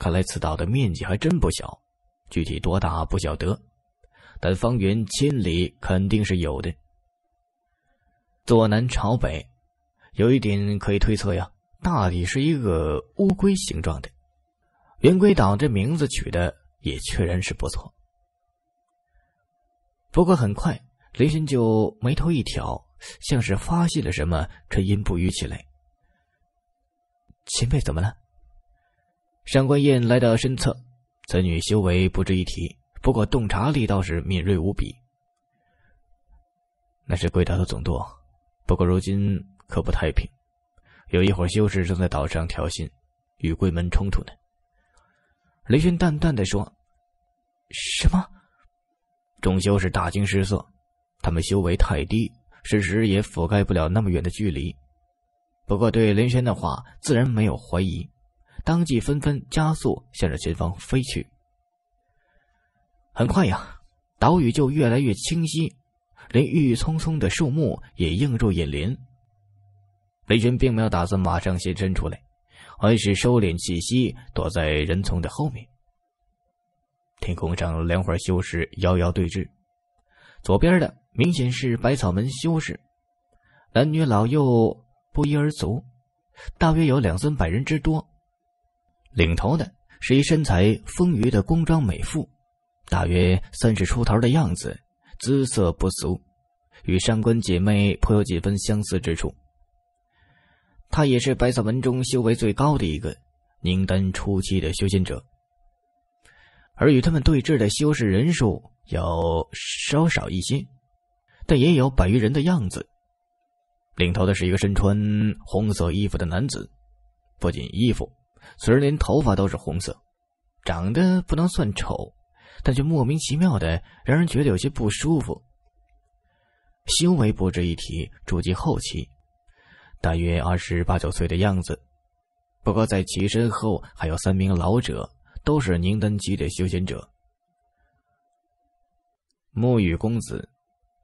看来此岛的面积还真不小，具体多大不晓得。但方圆千里肯定是有的。坐南朝北，有一点可以推测呀，大抵是一个乌龟形状的。圆规岛这名字取的也确实是不错。不过很快，雷神就眉头一挑，像是发现了什么，沉吟不语起来。前辈怎么了？上官燕来到身侧，此女修为不值一提。不过洞察力倒是敏锐无比。那是鬼岛的总舵，不过如今可不太平，有一伙修士正在岛上挑衅，与鬼门冲突呢。雷轩淡淡的说：“什么？”众修士大惊失色，他们修为太低，事实也覆盖不了那么远的距离。不过对雷轩的话自然没有怀疑，当即纷纷加速向着前方飞去。很快呀，岛屿就越来越清晰，连郁郁葱葱的树木也映入眼帘。雷军并没有打算马上现身出来，而是收敛气息，躲在人丛的后面。天空上两伙修士遥遥对峙，左边的明显是百草门修士，男女老幼不一而足，大约有两三百人之多。领头的是一身材丰腴的工装美妇。大约三十出头的样子，姿色不俗，与上官姐妹颇有几分相似之处。他也是百草门中修为最高的一个，宁丹初期的修仙者。而与他们对峙的修士人数要稍少一些，但也有百余人的样子。领头的是一个身穿红色衣服的男子，不仅衣服，此人连头发都是红色，长得不能算丑。但却莫名其妙的让人觉得有些不舒服。修为不值一提，筑基后期，大约二十八九岁的样子。不过在其身后还有三名老者，都是宁丹期的修仙者。沐雨公子，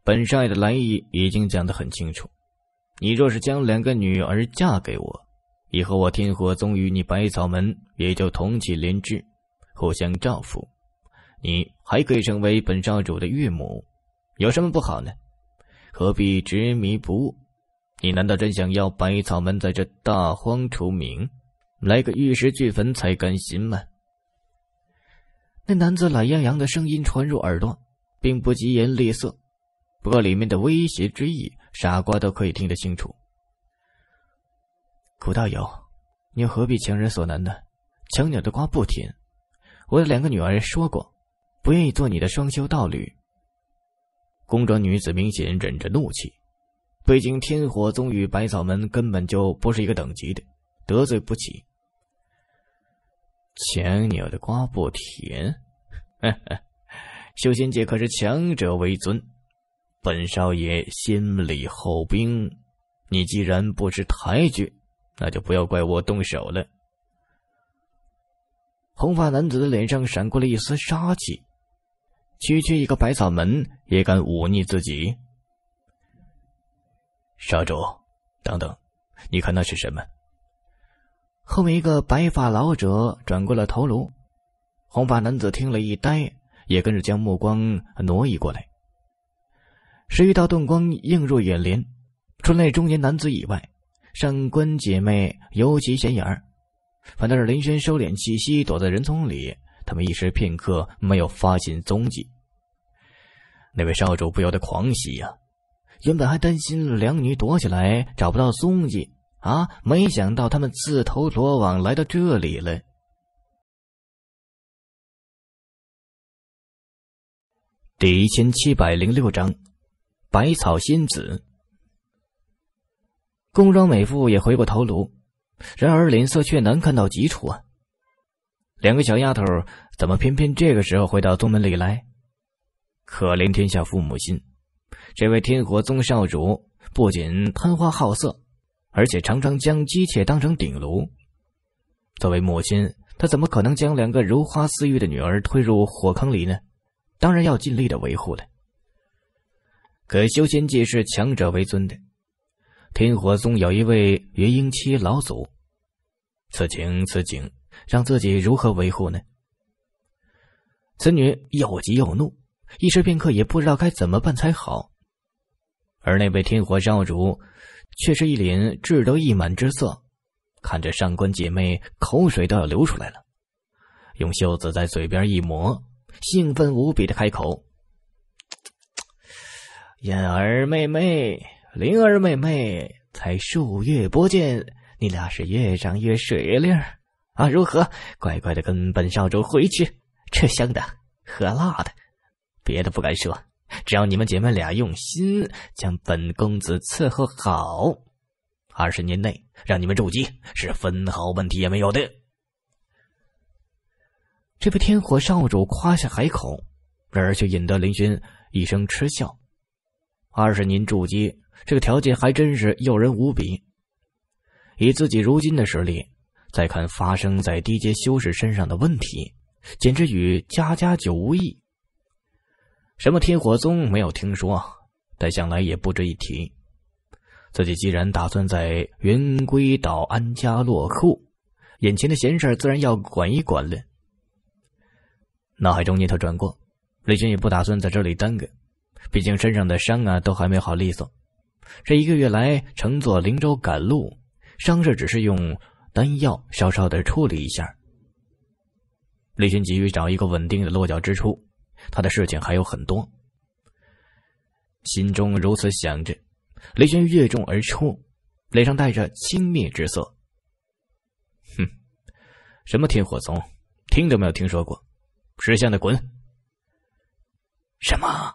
本少爷的来意已经讲得很清楚。你若是将两个女儿嫁给我，以后我天火宗与你百草门也就同气连枝，互相照拂。你还可以成为本少主的岳母，有什么不好呢？何必执迷不悟？你难道真想要百草门在这大荒除名，来个玉石俱焚才甘心吗？那男子懒洋洋的声音传入耳朵，并不疾言厉色，不过里面的威胁之意，傻瓜都可以听得清楚。古道友，你何必强人所难呢？强扭的瓜不甜。我的两个女儿说过。不愿意做你的双修道侣。宫装女子明显忍着怒气。毕竟天火宗与百草门根本就不是一个等级的，得罪不起。强扭的瓜不甜。呵呵，修仙界可是强者为尊。本少爷先礼后兵，你既然不知抬举，那就不要怪我动手了。红发男子的脸上闪过了一丝杀气。区区一个百草门也敢忤逆自己？少主，等等，你看那是什么？后面一个白发老者转过了头颅，红发男子听了一呆，也跟着将目光挪移过来。十余道遁光映入眼帘，除了中年男子以外，上官姐妹尤其显眼儿，反倒是林轩收敛气息，躲在人丛里。他们一时片刻没有发现踪迹，那位少主不由得狂喜呀！原本还担心两女躲起来找不到踪迹
啊，没想到他们自投罗网来到这里了。第一千七百零六章百草仙子。宫庄美妇也
回过头颅，然而脸色却难看到极处啊！两个小丫头怎么偏偏这个时候回到宗门里来？可怜天下父母心。这位天火宗少主不仅贪花好色，而且常常将姬妾当成顶炉。作为母亲，她怎么可能将两个如花似玉的女儿推入火坑里呢？当然要尽力的维护了。可修仙界是强者为尊的。天火宗有一位元婴期老祖，此情此景。让自己如何维护呢？此女又急又怒，一时片刻也不知道该怎么办才好。而那位天火少主却是一脸志得意满之色，看着上官姐妹，口水都要流出来了，用袖子在嘴边一抹，兴奋无比的开口：“燕儿妹妹，灵儿妹妹，才数月不见，你俩是越长越水灵儿。”啊，如何乖乖的跟本少主回去？吃香的，喝辣的，别的不敢说，只要你们姐妹俩用心将本公子伺候好，二十年内让你们筑基是分毫问题也没有的。这被天火少主夸下海口，然而却引得林轩一声嗤笑。二十年筑基，这个条件还真是诱人无比。以自己如今的实力。再看发生在低阶修士身上的问题，简直与家家酒无异。什么天火宗没有听说，但想来也不值一提。自己既然打算在云归岛安家落户，眼前的闲事自然要管一管了。脑海中念头转过，李轩也不打算在这里耽搁，毕竟身上的伤啊都还没好利索。这一个月来乘坐灵舟赶路，伤势只是用。丹药稍稍的处理一下。雷轩急于找一个稳定的落脚之处，他的事情还有很多。心中如此想着，雷轩越众而出，脸上带着轻蔑之色：“哼，什么天火宗，听都没有听说过，识相的滚！”什么？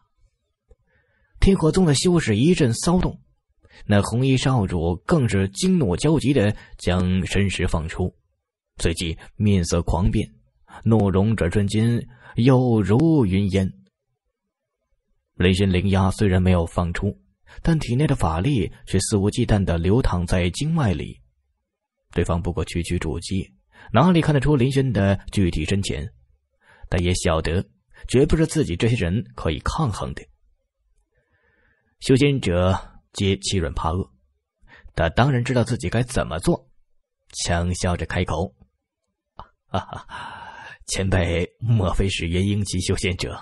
天火宗的修士一阵骚动。那红衣少主更是惊怒焦急的将神石放出，随即面色狂变，怒容转瞬间又如云烟。雷神灵压虽然没有放出，但体内的法力却肆无忌惮的流淌在经脉里。对方不过区区主机，哪里看得出林轩的具体深浅？但也晓得绝不是自己这些人可以抗衡的。修仙者。皆欺软怕恶，他当然知道自己该怎么做，强笑着开口：“哈哈，前辈莫非是元婴级修仙者？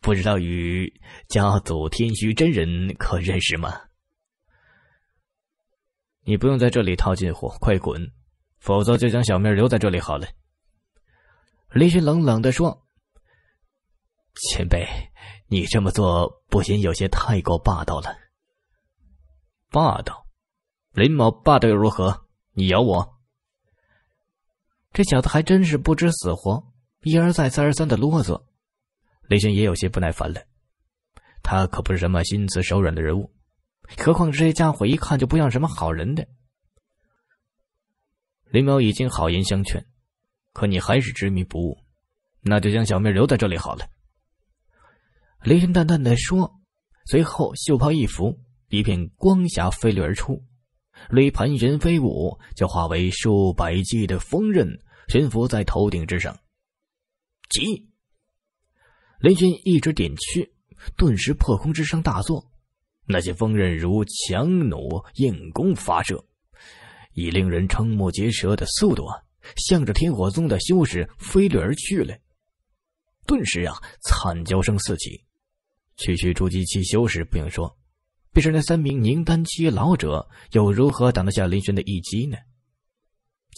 不知道与家族天虚真人可认识吗？”你不用在这里套近乎，快滚，否则就将小命留在这里好了。”林轩冷冷的说：“前辈，你这么做不仅有些太过霸道了。”霸道，林某霸道又如何？你咬我！这小子还真是不知死活，一而再，再而三的啰嗦。雷轩也有些不耐烦了，他可不是什么心慈手软的人物，何况这些家伙一看就不像什么好人的。林某已经好言相劝，可你还是执迷不悟，那就将小命留在这里好了。”雷轩淡淡的说，随后袖袍一拂。一片光霞飞掠而出，雷盘旋飞舞，就化为数百计的风刃，悬浮在头顶之上。急！雷军一指点去，顿时破空之声大作，那些风刃如强弩硬弓发射，以令人瞠目结舌的速度，向着天火宗的修士飞掠而去嘞！顿时啊，惨叫声四起，区区筑基期修士不用说。便是那三名宁丹期老者，又如何挡得下林轩的一击呢？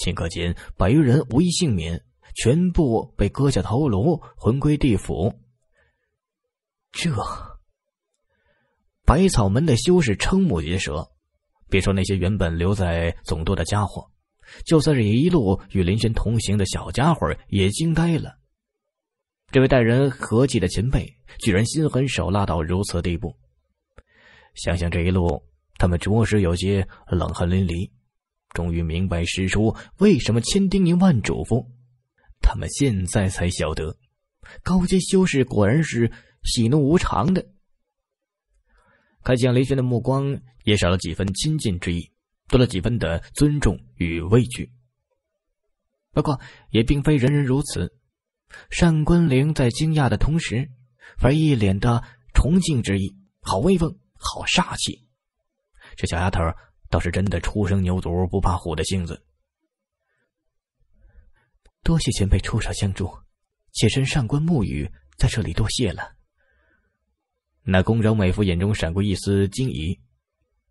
顷刻间，百余人无一幸免，全部被割下头颅，魂归地府。这百草门的修士瞠目结舌，别说那些原本留在总舵的家伙，就算是一路与林轩同行的小家伙也惊呆了。这位待人和气的前辈，居然心狠手辣到如此地步。想想这一路，他们着实有些冷汗淋漓，终于明白师叔为什么千叮咛万嘱咐。他们现在才晓得，高阶修士果然是喜怒无常的。看向雷玄的目光也少了几分亲近之意，多了几分的尊重与畏惧。不过，也并非人人如此。上官灵在惊讶的同时，反而一脸的崇敬之意，好威风。好煞气！这小丫头倒是真的初生牛犊不怕虎的性子。多谢前辈出手相助，妾身上官沐雨在这里多谢了。那宫中美妇眼中闪过一丝惊疑，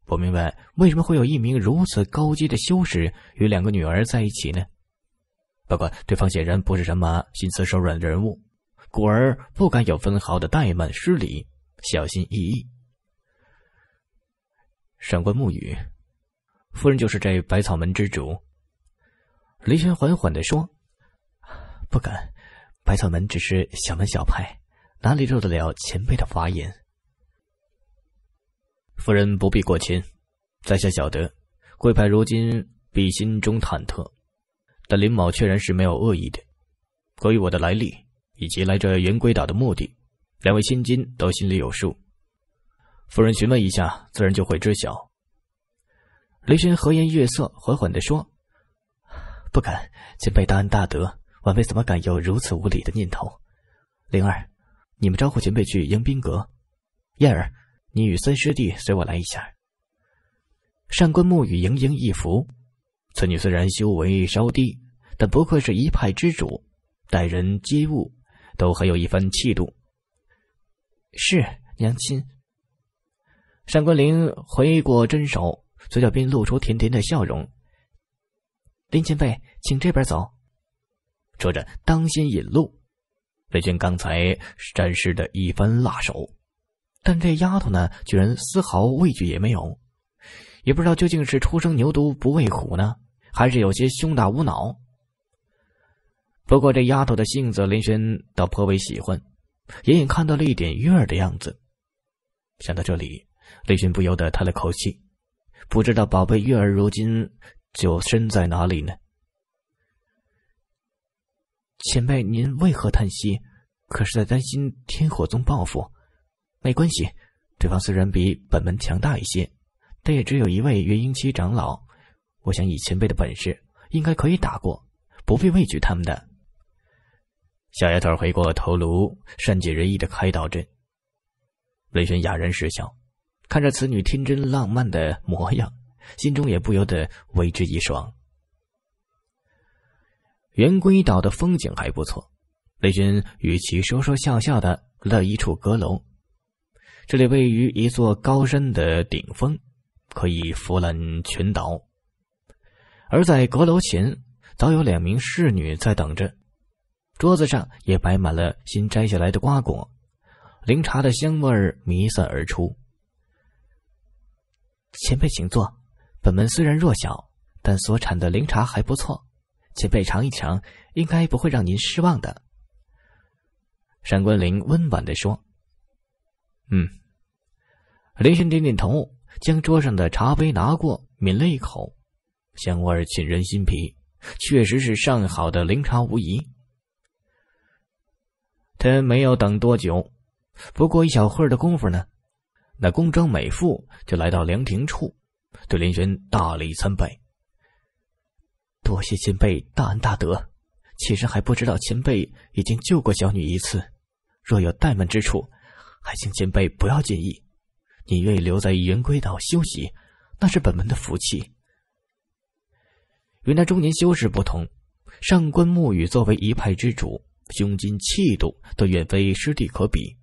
不明白为什么会有一名如此高阶的修士与两个女儿在一起呢？不过对方显然不是什么心慈手软的人物，故而不敢有分毫的怠慢失礼，小心翼翼。上官暮雨，夫人就是这百草门之主。雷轩缓缓地说：“不敢，百草门只是小门小派，哪里受得了前辈的法眼？”夫人不必过谦，在下晓得贵派如今必心中忐忑，但林某确然是没有恶意的。关于我的来历以及来这云归岛的目的，两位千金都心里有数。夫人询问一下，自然就会知晓。雷轩和颜悦色，缓缓的说：“不敢，前辈大恩大德，晚辈怎么敢有如此无礼的念头？”灵儿，你们招呼前辈去迎宾阁。燕儿，你与三师弟随我来一下。上官暮雨盈盈一福，此女虽然修为稍低，但不愧是一派之主，待人接物都很有一番气度。是，娘亲。上官林回过真手，嘴角边露出甜甜的笑容。林前辈，请这边走。说着，当先引路。雷军刚才展示的一番辣手，但这丫头呢，居然丝毫畏惧也没有。也不知道究竟是初生牛犊不畏虎呢，还是有些胸大无脑。不过这丫头的性子，林轩倒颇为喜欢，隐隐看到了一点月儿的样子。想到这里。雷玄不由得叹了口气，不知道宝贝月儿如今就身在哪里呢？前辈，您为何叹息？可是在担心天火宗报复？没关系，对方虽然比本门强大一些，但也只有一位元婴期长老。我想以前辈的本事，应该可以打过，不必畏惧他们的。小丫头回过头颅，善解人意的开导着。雷玄哑然失笑。看着此女天真浪漫的模样，心中也不由得为之一爽。圆规岛的风景还不错，雷军与其说说笑笑的了一处阁楼，这里位于一座高山的顶峰，可以俯览全岛。而在阁楼前，早有两名侍女在等着，桌子上也摆满了新摘下来的瓜果，灵茶的香味儿弥散而出。前辈，请坐。本门虽然弱小，但所产的灵茶还不错，前辈尝一尝，应该不会让您失望的。”上官灵温婉的说。
“嗯。”
林轩点点头，将桌上的茶杯拿过，抿了一口，香味沁人心脾，确实是上好的灵茶无疑。他没有等多久，不过一小会儿的功夫呢。那宫中美妇就来到凉亭处，对林轩大礼参拜。多谢前辈大恩大德，妾身还不知道前辈已经救过小女一次，若有怠慢之处，还请前辈不要介意。你愿意留在云归岛休息，那是本门的福气。与那中年修士不同，上官暮雨作为一派之主，胸襟气度都远非师弟可比，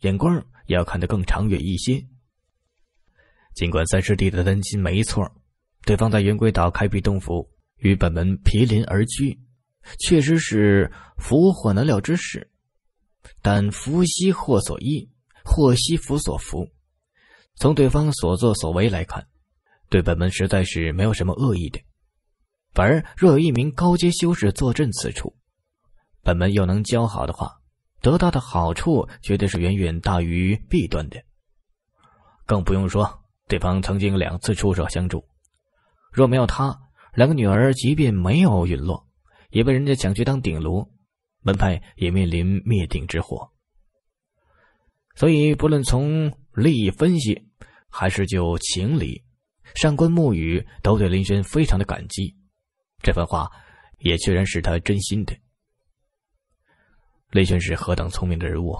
眼光。要看得更长远一些。尽管三师弟的担心没错，对方在云归岛开辟洞府，与本门毗邻而居，确实是福祸难料之事。但福兮祸所依，祸兮福所伏。从对方所作所为来看，对本门实在是没有什么恶意的。反而，若有一名高阶修士坐镇此处，本门又能交好的话。得到的好处绝对是远远大于弊端的，更不用说对方曾经两次出手相助。若没有他，两个女儿即便没有陨落，也被人家抢去当顶炉，门派也面临灭顶之祸。所以，不论从利益分析，还是就情理，上官暮雨都对林轩非常的感激。这番话也确然是他真心的。雷轩是何等聪明的人物，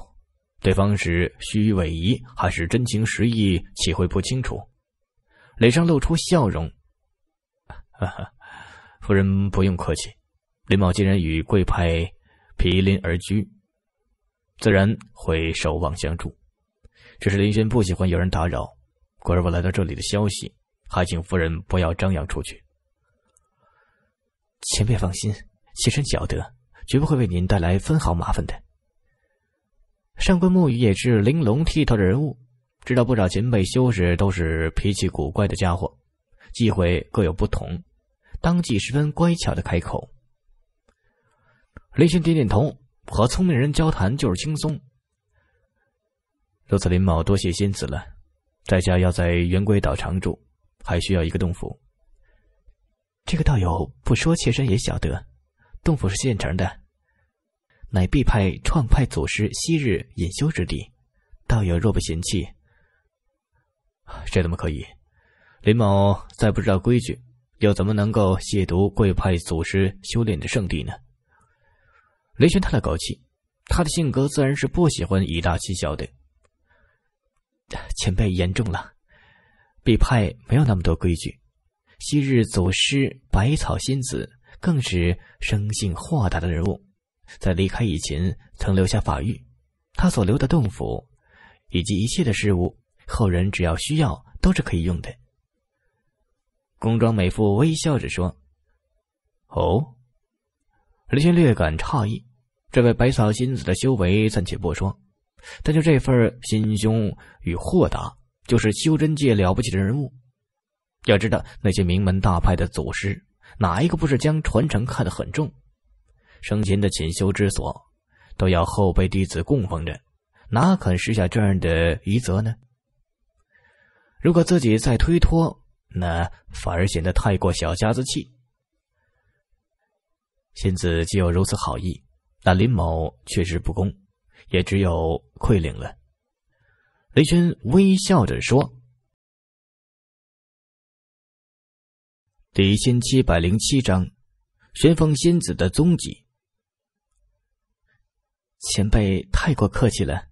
对方是虚与委蛇还是真情实意，岂会不清楚？雷声露出笑容：“哈哈，夫人不用客气，林某既然与贵派毗邻而居，自然会守望相助。只是林轩不喜欢有人打扰，故而我来到这里的消息，还请夫人不要张扬出去。”前辈放心，妾身晓得。绝不会为您带来分毫麻烦的。上官暮雨也是玲珑剔透的人物，知道不少前辈修士都是脾气古怪的家伙，忌讳各有不同，当即十分乖巧的开口。雷玄点点头，和聪明人交谈就是轻松。如此，林某多谢仙子了，在下要在圆规岛常住，还需要一个洞府。这个道友不说，妾身也晓得。洞府是现成的，乃碧派创派祖师昔日隐修之地。道友若不嫌弃，这怎么可以？林某再不知道规矩，又怎么能够亵渎贵派祖师修炼的圣地呢？雷玄叹了口气，他的性格自然是不喜欢以大欺小的。前辈言重了，碧派没有那么多规矩，昔日祖师百草仙子。更是生性豁达的人物，在离开以前曾留下法域，他所留的洞府，以及一切的事物，后人只要需要都是可以用的。工装美妇微笑着说：“哦。”林轩略感诧异，这位百草仙子的修为暂且不说，但就这份心胸与豁达，就是修真界了不起的人物。要知道，那些名门大派的祖师。哪一个不是将传承看得很重？生前的寝修之所，都要后辈弟子供奉着，哪肯施下这样的遗泽呢？如果自己再推脱，那反而显得太过小家子气。仙子既有如此好意，那林某
确实不公，也只有愧领了。雷轩微笑着说。第一千七百零七章，玄风仙子的踪迹。
前辈太过客气了，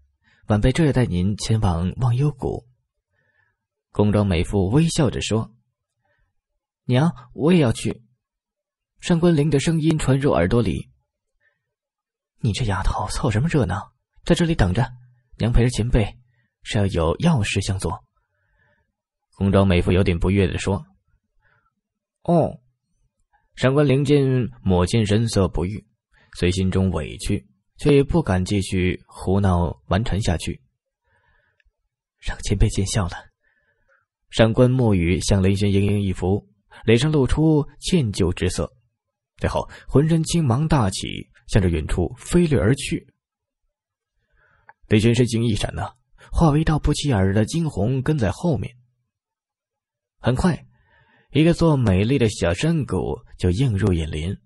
晚辈这就带您前往忘忧谷。宫中美妇微笑着说：“娘，我也要去。”上官灵的声音传入耳朵里：“你这丫头凑什么热闹？在这里等着，娘陪着前辈是要有要事相做。”宫中美妇有点不悦的说。哦，上官灵剑母亲神色不悦，虽心中委屈，却也不敢继续胡闹玩缠下去。让前辈见笑了。上官墨雨向雷轩盈盈一福，脸上露出歉疚之色，最后浑身青芒大起，向着远处飞掠而去。雷轩身形一闪，呢，化为一道不起眼的惊鸿跟在后面。很快。一个座美丽的小山谷就映入眼帘，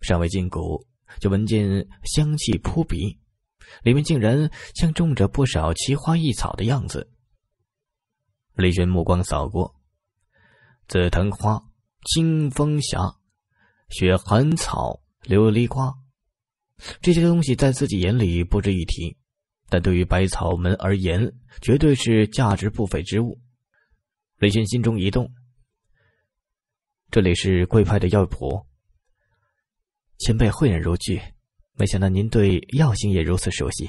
尚未进谷，就闻见香气扑鼻，里面竟然像种着不少奇花异草的样子。雷轩目光扫过，紫藤花、清风霞、雪寒草、琉璃瓜，这些东西在自己眼里不值一提，但对于百草门而言，绝对是价值不菲之物。雷轩心中一动。这里是贵派的药圃，前辈慧眼如炬，没想到您对药性也如此熟悉。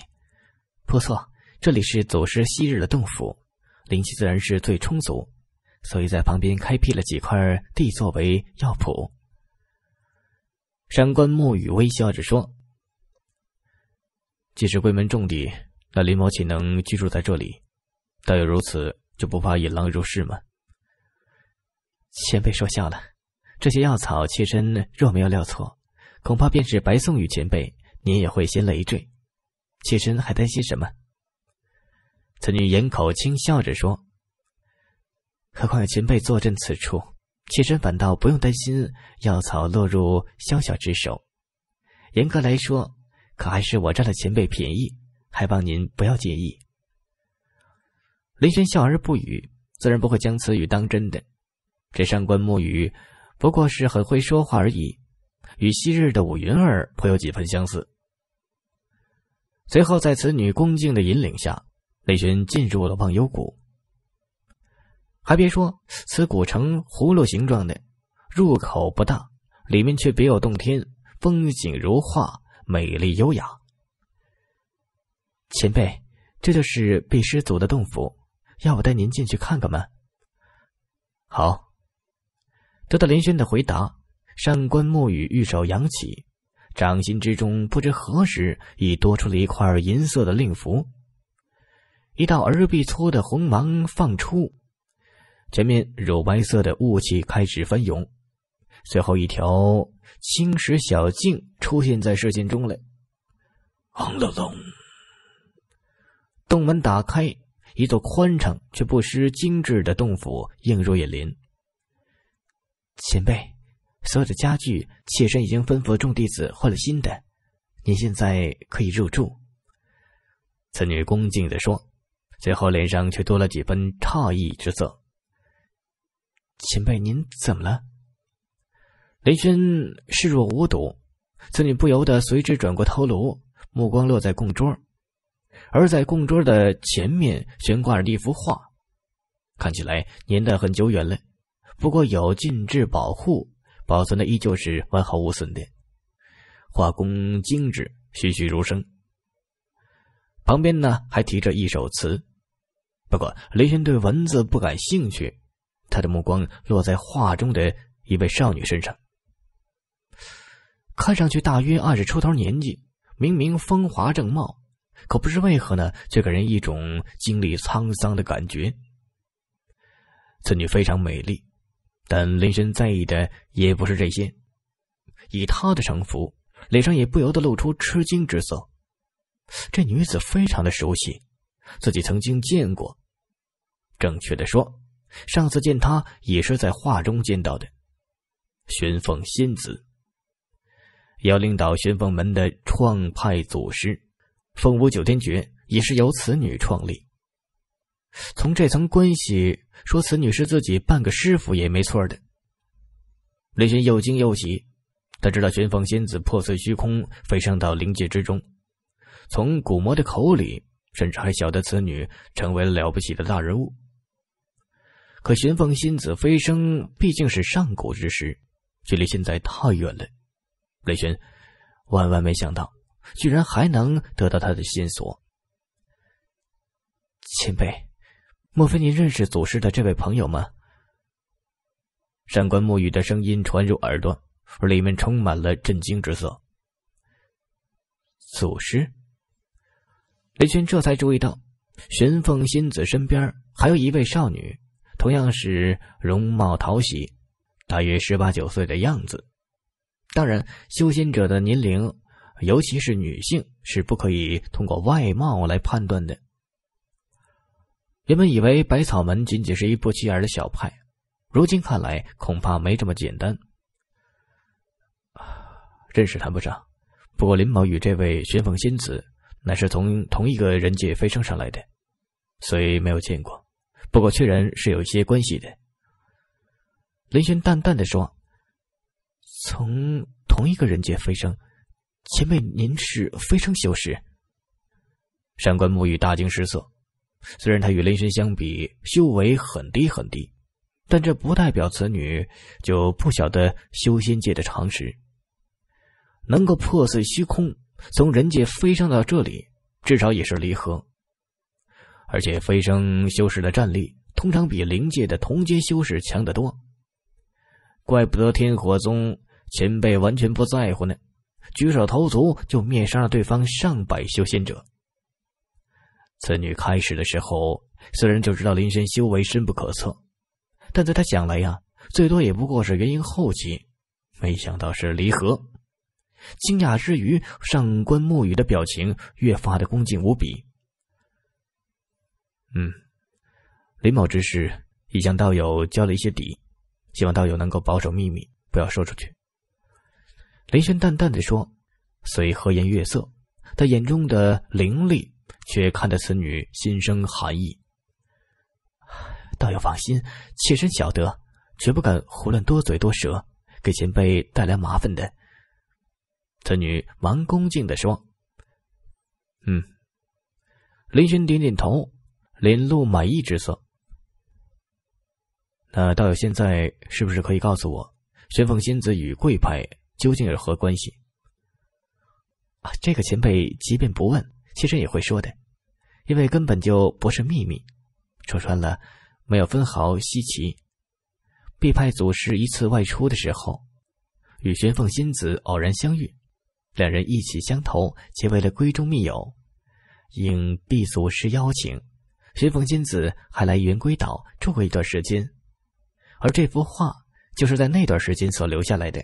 不错，这里是祖师昔日的洞府，灵气自然是最充足，所以在旁边开辟了几块地作为药圃。山关莫雨微笑着说：“既是闺门重地，那林某岂能居住在这里？但有如此，就不怕引狼入室吗？”前辈说笑了。这些药草，妾身若没有料错，恐怕便是白送与前辈，您也会先累赘。妾身还担心什么？此女掩口轻笑着说：“何况有前辈坐镇此处，妾身反倒不用担心药草落入萧小之手。严格来说，可还是我占了前辈便宜，还望您不要介意。”林轩笑而不语，自然不会将此语当真的。这上官暮雨。不过是很会说话而已，与昔日的武云儿颇有几分相似。随后，在此女恭敬的引领下，雷群进入了忘忧谷。还别说，此谷城葫芦形状的，入口不大，里面却别有洞天，风景如画，美丽优雅。前辈，这就是被师祖的洞府，要我带您进去看看吗？好。得到林轩的回答，上官沐雨玉手扬起，掌心之中不知何时已多出了一块银色的令符。一道儿壁粗的红芒放出，前面乳白色的雾气开始翻涌，最后一条青石小径出现在视线中了。
轰隆隆，
洞门打开，一座宽敞却不失精致的洞府映入眼帘。前辈，所有的家具，妾身已经吩咐众弟子换了新的，您现在可以入住。”此女恭敬的说，最后脸上却多了几分诧异之色。“前辈，您怎么了？”林轩视若无睹，此女不由得随之转过头颅，目光落在供桌，而在供桌的前面悬挂着一幅画，看起来年代很久远了。不过有禁制保护，保存的依旧是完好无损的，画工精致，栩栩如生。旁边呢还提着一首词，不过雷轩对文字不感兴趣，他的目光落在画中的一位少女身上。看上去大约二十出头年纪，明明风华正茂，可不知为何呢，却给人一种经历沧桑的感觉。此女非常美丽。但林轩在意的也不是这些，以他的城府，脸上也不由得露出吃惊之色。这女子非常的熟悉，自己曾经见过。正确的说，上次见她也是在画中见到的。玄凤仙子，要领导玄凤门的创派祖师，凤舞九天诀也是由此女创立。从这层关系。说：“此女是自己半个师傅也没错的。”雷玄又惊又喜，他知道玄凤仙子破碎虚空飞升到灵界之中，从古魔的口里，甚至还晓得此女成为了不起的大人物。可玄凤仙子飞升毕竟是上古之时，距离现在太远了。雷玄万万没想到，居然还能得到他的线索，前辈。莫非你认识祖师的这位朋友吗？上官暮雨的声音传入耳朵，里面充满了震惊之色。祖师，雷军这才注意到玄凤仙子身边还有一位少女，同样是容貌讨喜，大约十八九岁的样子。当然，修仙者的年龄，尤其是女性，是不可以通过外貌来判断的。原本以为百草门仅仅是一不起眼的小派，如今看来恐怕没这么简单。真是谈不上，不过林某与这位玄凤仙子乃是从同一个人界飞升上来的，虽没有见过，不过确然是有一些关系的。林轩淡淡的说：“从同一个人界飞升，前辈您是飞升修士？”上官沐雨大惊失色。虽然他与雷神相比修为很低很低，但这不代表此女就不晓得修仙界的常识。能够破碎虚空，从人界飞升到这里，至少也是离合。而且飞升修士的战力通常比灵界的同阶修士强得多。怪不得天火宗前辈完全不在乎呢，举手投足就灭杀了对方上百修仙者。此女开始的时候，虽然就知道林轩修为深不可测，但在他想来呀，最多也不过是元婴后期。没想到是离合，惊讶之余，上官沐雨的表情越发的恭敬无比。嗯，林某之事已向道友交了一些底，希望道友能够保守秘密，不要说出去。林轩淡淡的说，虽和颜悦色，他眼中的凌厉。却看得此女心生寒意。道友放心，妾身晓得，绝不敢胡乱多嘴多舌，给前辈带来麻烦的。此女蛮恭敬的说：“嗯。”林轩点点头，脸露满意之色。那道友现在是不是可以告诉我，玄凤仙子与贵派究竟有何关系？啊，这个前辈即便不问。其实也会说的，因为根本就不是秘密，说穿了，没有分毫稀奇。碧派祖师一次外出的时候，与玄凤仙子偶然相遇，两人意气相投，结为了闺中密友。应毕祖师邀请，玄凤仙子还来云归岛住过一段时间，而这幅画就是在那段时间所留下来的。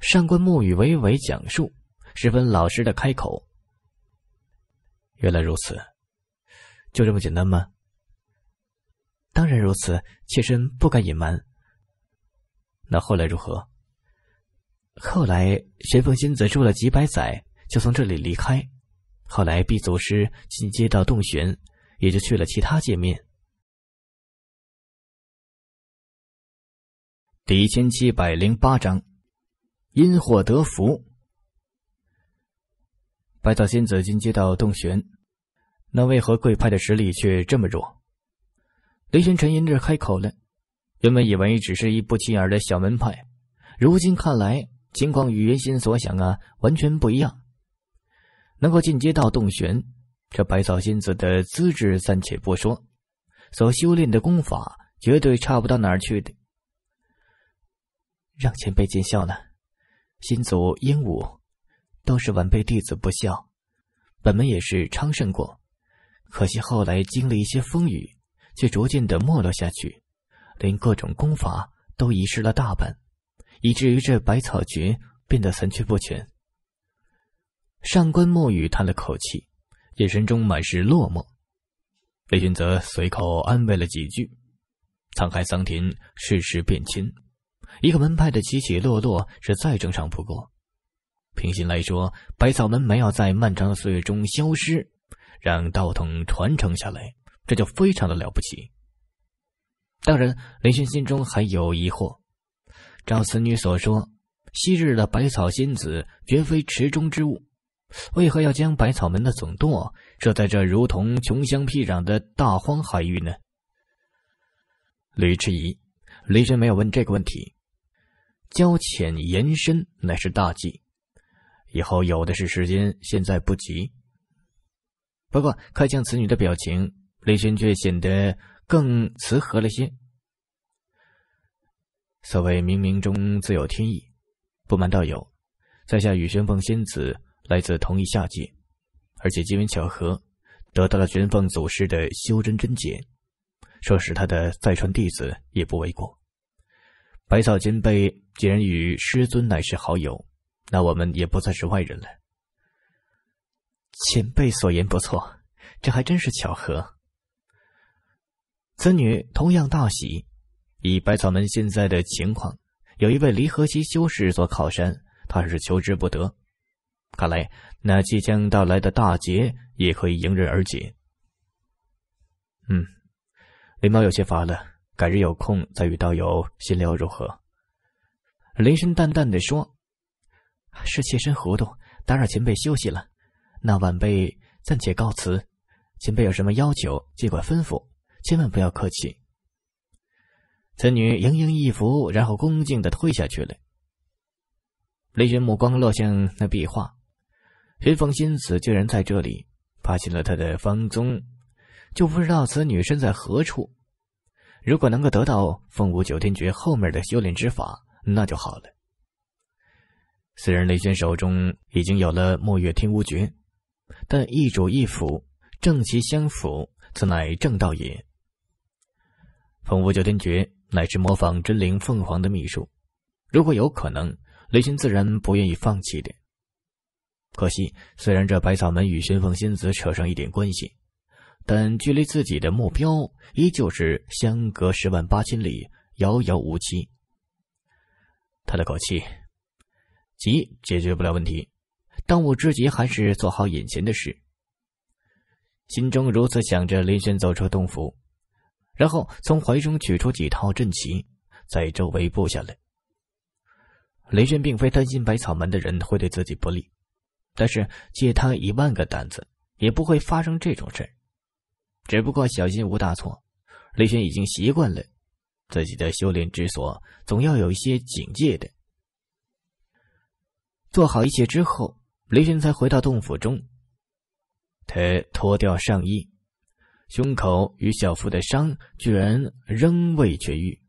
上官暮雨娓娓讲述，十分老实的开口。原来如此，就这么简单吗？当然如此，妾身不敢隐瞒。那后来如何？后来神凤仙子住了几百载，就从这里
离开。后来毕祖师进阶到洞玄，也就去了其他界面。第一千七百零八章：因祸得福。
百草仙子进阶到洞玄，那为何贵派的实力却这么弱？雷玄沉吟着开口了。原本以为只是一不起眼的小门派，如今看来，情况与原先所想啊完全不一样。能够进阶到洞玄，这百草仙子的资质暂且不说，所修炼的功法绝对差不到哪儿去的。让前辈见笑了，先祖鹦鹉。都是晚辈弟子不孝，本门也是昌盛过，可惜后来经历一些风雨，却逐渐的没落下去，连各种功法都遗失了大半，以至于这百草诀变得残缺不全。上官墨雨叹了口气，眼神中满是落寞。雷玄泽随口安慰了几句：“沧海桑田，世事变迁，一个门派的起起落落是再正常不过。”平心来说，百草门没有在漫长的岁月中消失，让道统传承下来，这就非常的了不起。当然，雷轩心中还有疑惑。照此女所说，昔日的百草仙子绝非池中之物，为何要将百草门的总舵设在这如同穷乡僻壤的大荒海域呢？吕迟疑，雷轩没有问这个问题。交浅言深乃是大忌。以后有的是时间，现在不急。不过看向此女的表情，雷轩却显得更慈和了些。所谓冥冥中自有天意，不瞒道友，在下与玄凤仙子来自同一下界，而且机缘巧合，得到了玄凤祖师的修真真解，说是他的再传弟子也不为过。百草前辈，既然与师尊乃是好友。那我们也不再是外人了。前辈所言不错，这还真是巧合。此女同样大喜，以百草门现在的情况，有一位离合期修士做靠山，她是求之不得。看来那即将到来的大劫也可以迎刃而解。嗯，雷猫有些乏了，改日有空再与道友闲聊如何？雷声淡淡的说。是妾身糊涂，打扰前辈休息了。那晚辈暂且告辞，前辈有什么要求，尽管吩咐，千万不要客气。此女盈盈一服，然后恭敬的退下去了。雷玄目光落向那壁画，云凤仙子竟然在这里发现了她的芳踪，就不知道此女身在何处。如果能够得到《凤舞九天诀》后面的修炼之法，那就好了。虽然雷轩手中已经有了墨月天巫诀，但一主一辅，正其相辅，此乃正道也。凤舞九天诀乃是模仿真灵凤凰的秘术，如果有可能，雷轩自然不愿意放弃的。可惜，虽然这百草门与玄凤仙子扯上一点关系，但距离自己的目标依旧是相隔十万八千里，遥遥无期。叹了口气。急解决不了问题，当务之急还是做好眼前的事。心中如此想着，雷轩走出洞府，然后从怀中取出几套阵旗，在周围布下来。雷轩并非担心百草门的人会对自己不利，但是借他一万个胆子，也不会发生这种事。只不过小心无大错，雷轩已经习惯了，自己的修炼之所总要有一些警戒的。做好一切之后，雷神才回到洞府中。他脱掉上衣，胸口与小腹的伤居然仍未痊愈。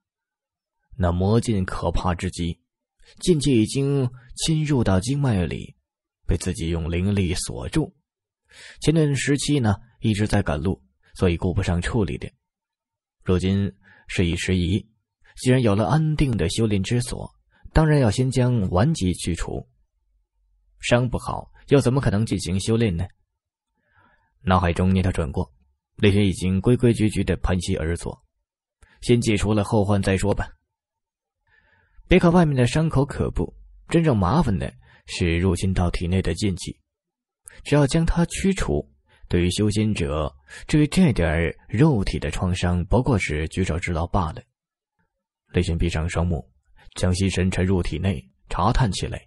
那魔剑可怕至极，剑气已经侵入到经脉里，被自己用灵力锁住。前段时期呢一直在赶路，所以顾不上处理的。如今事已时宜，既然有了安定的修炼之所，当然要先将顽疾去除。伤不好，又怎么可能进行修炼呢？脑海中念头转过，雷玄已经规规矩矩的盘膝而坐。先解除了后患再说吧。别看外面的伤口可怖，真正麻烦的是入侵到体内的禁忌，只要将它驱除，对于修仙者，至于这点肉体的创伤，不过是举手之劳罢了。雷玄闭上双目，将心神沉入体内，查探起来。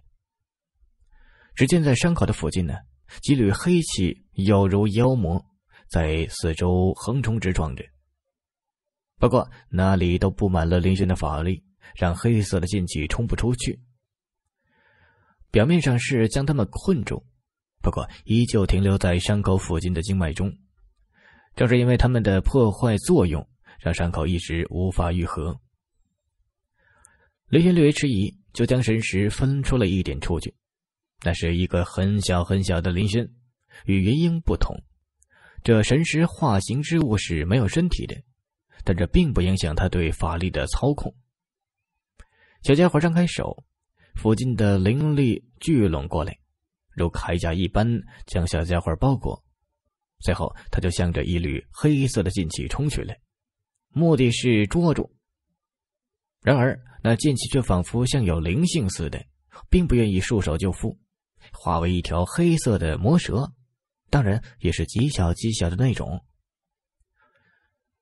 只见在伤口的附近呢，几缕黑气犹如妖魔，在四周横冲直撞着。不过那里都布满了林轩的法力，让黑色的劲气冲不出去。表面上是将他们困住，不过依旧停留在伤口附近的经脉中。正是因为他们的破坏作用，让伤口一直无法愈合。林轩略微迟疑，就将神识分出了一点出去。那是一个很小很小的林轩，与云英不同，这神石化形之物是没有身体的，但这并不影响他对法力的操控。小家伙张开手，附近的灵力聚拢过来，如铠甲一般将小家伙包裹。随后，他就向着一缕黑色的劲气冲去了，目的是捉住。然而，那剑气却仿佛像有灵性似的，并不愿意束手就缚。化为一条黑色的魔蛇，当然也是极小极小的那种。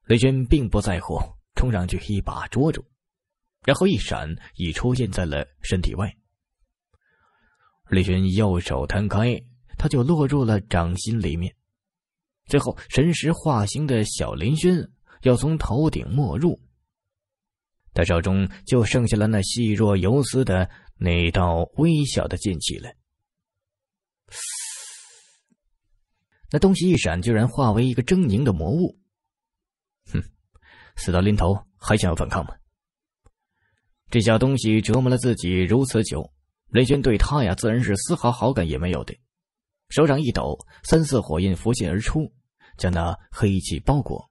雷军并不在乎，冲上去一把捉住，然后一闪，已出现在了身体外。雷军右手摊开，他就落入了掌心里面。最后，神石化形的小林轩要从头顶没入，他手中就剩下了那细若游丝的那道微小的剑气了。那东西一闪，居然化为一个狰狞的魔物。哼，死到临头还想要反抗吗？这小东西折磨了自己如此久，雷军对他呀，自然是丝毫好感也没有的。手掌一抖，三色火焰浮现而出，将那黑气包裹。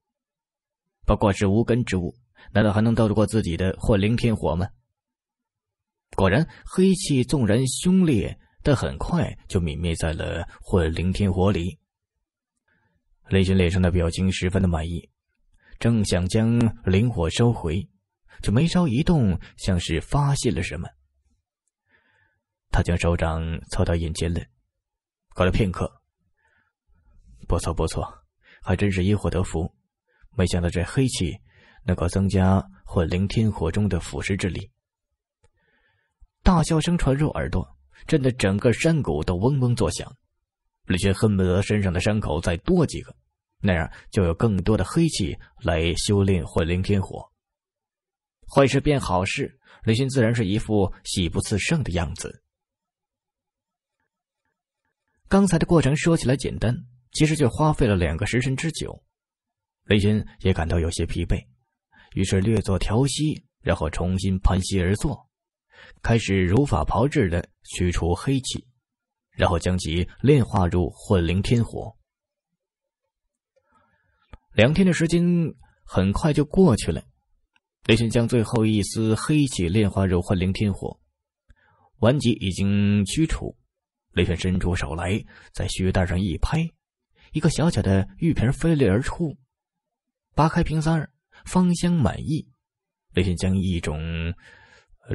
不过是无根之物，难道还能斗得过自己的混灵天火吗？果然，黑气纵然凶烈，但很快就泯灭在了混灵天火里。雷军脸上的表情十分的满意，正想将灵火收回，却眉梢一动，像是发现了什么。他将手掌凑到眼前了，过了片刻，不错不错，还真是因祸得福，没想到这黑气能够增加混灵天火中的腐蚀之力。大笑声传入耳朵，震得整个山谷都嗡嗡作响。李轩恨不得身上的伤口再多几个，那样就有更多的黑气来修炼混灵天火。坏事变好事，李轩自然是一副喜不自胜的样子。刚才的过程说起来简单，其实却花费了两个时辰之久。李轩也感到有些疲惫，于是略作调息，然后重新盘膝而坐，开始如法炮制的驱除黑气。然后将其炼化入混灵天火。两天的时间很快就过去了，雷玄将最后一丝黑气炼化入混灵天火，顽疾已经驱除。雷玄伸出手来，在靴带上一拍，一个小小的玉瓶飞掠而出，扒开瓶塞，芳香满溢。雷玄将一种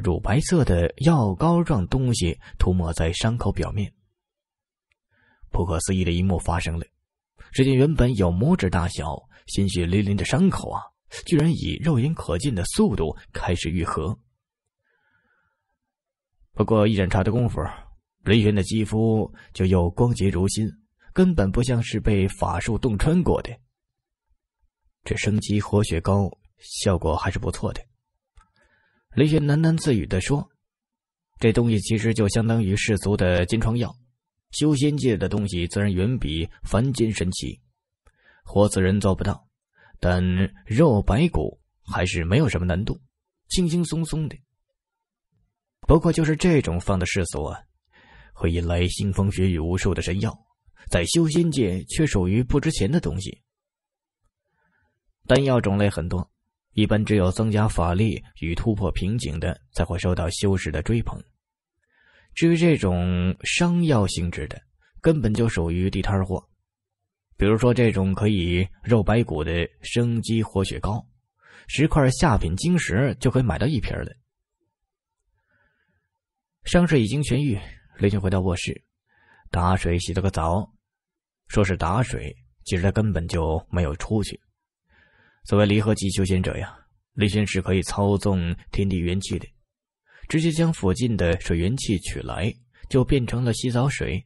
乳白色的药膏状东西涂抹在伤口表面。不可思议的一幕发生了，只见原本有拇指大小、鲜血淋淋的伤口啊，居然以肉眼可见的速度开始愈合。不过一盏茶的功夫，雷玄的肌肤就又光洁如新，根本不像是被法术洞穿过的。这生机活血膏效果还是不错的，雷玄喃喃自语的说：“这东西其实就相当于世俗的金疮药。”修仙界的东西自然远比凡间神奇，活死人做不到，但肉白骨还是没有什么难度，轻轻松松的。不过就是这种放的世俗啊，会引来腥风血雨无数的神药，在修仙界却属于不值钱的东西。丹药种类很多，一般只有增加法力与突破瓶颈的才会受到修士的追捧。至于这种商药性质的，根本就属于地摊货。比如说这种可以肉白骨的生肌活血膏，十块下品晶石就可以买到一瓶的。伤势已经痊愈，雷军回到卧室，打水洗了个澡。说是打水，其实他根本就没有出去。作为离合器修仙者呀，雷军是可以操纵天地元气的。直接将附近的水源器取来，就变成了洗澡水。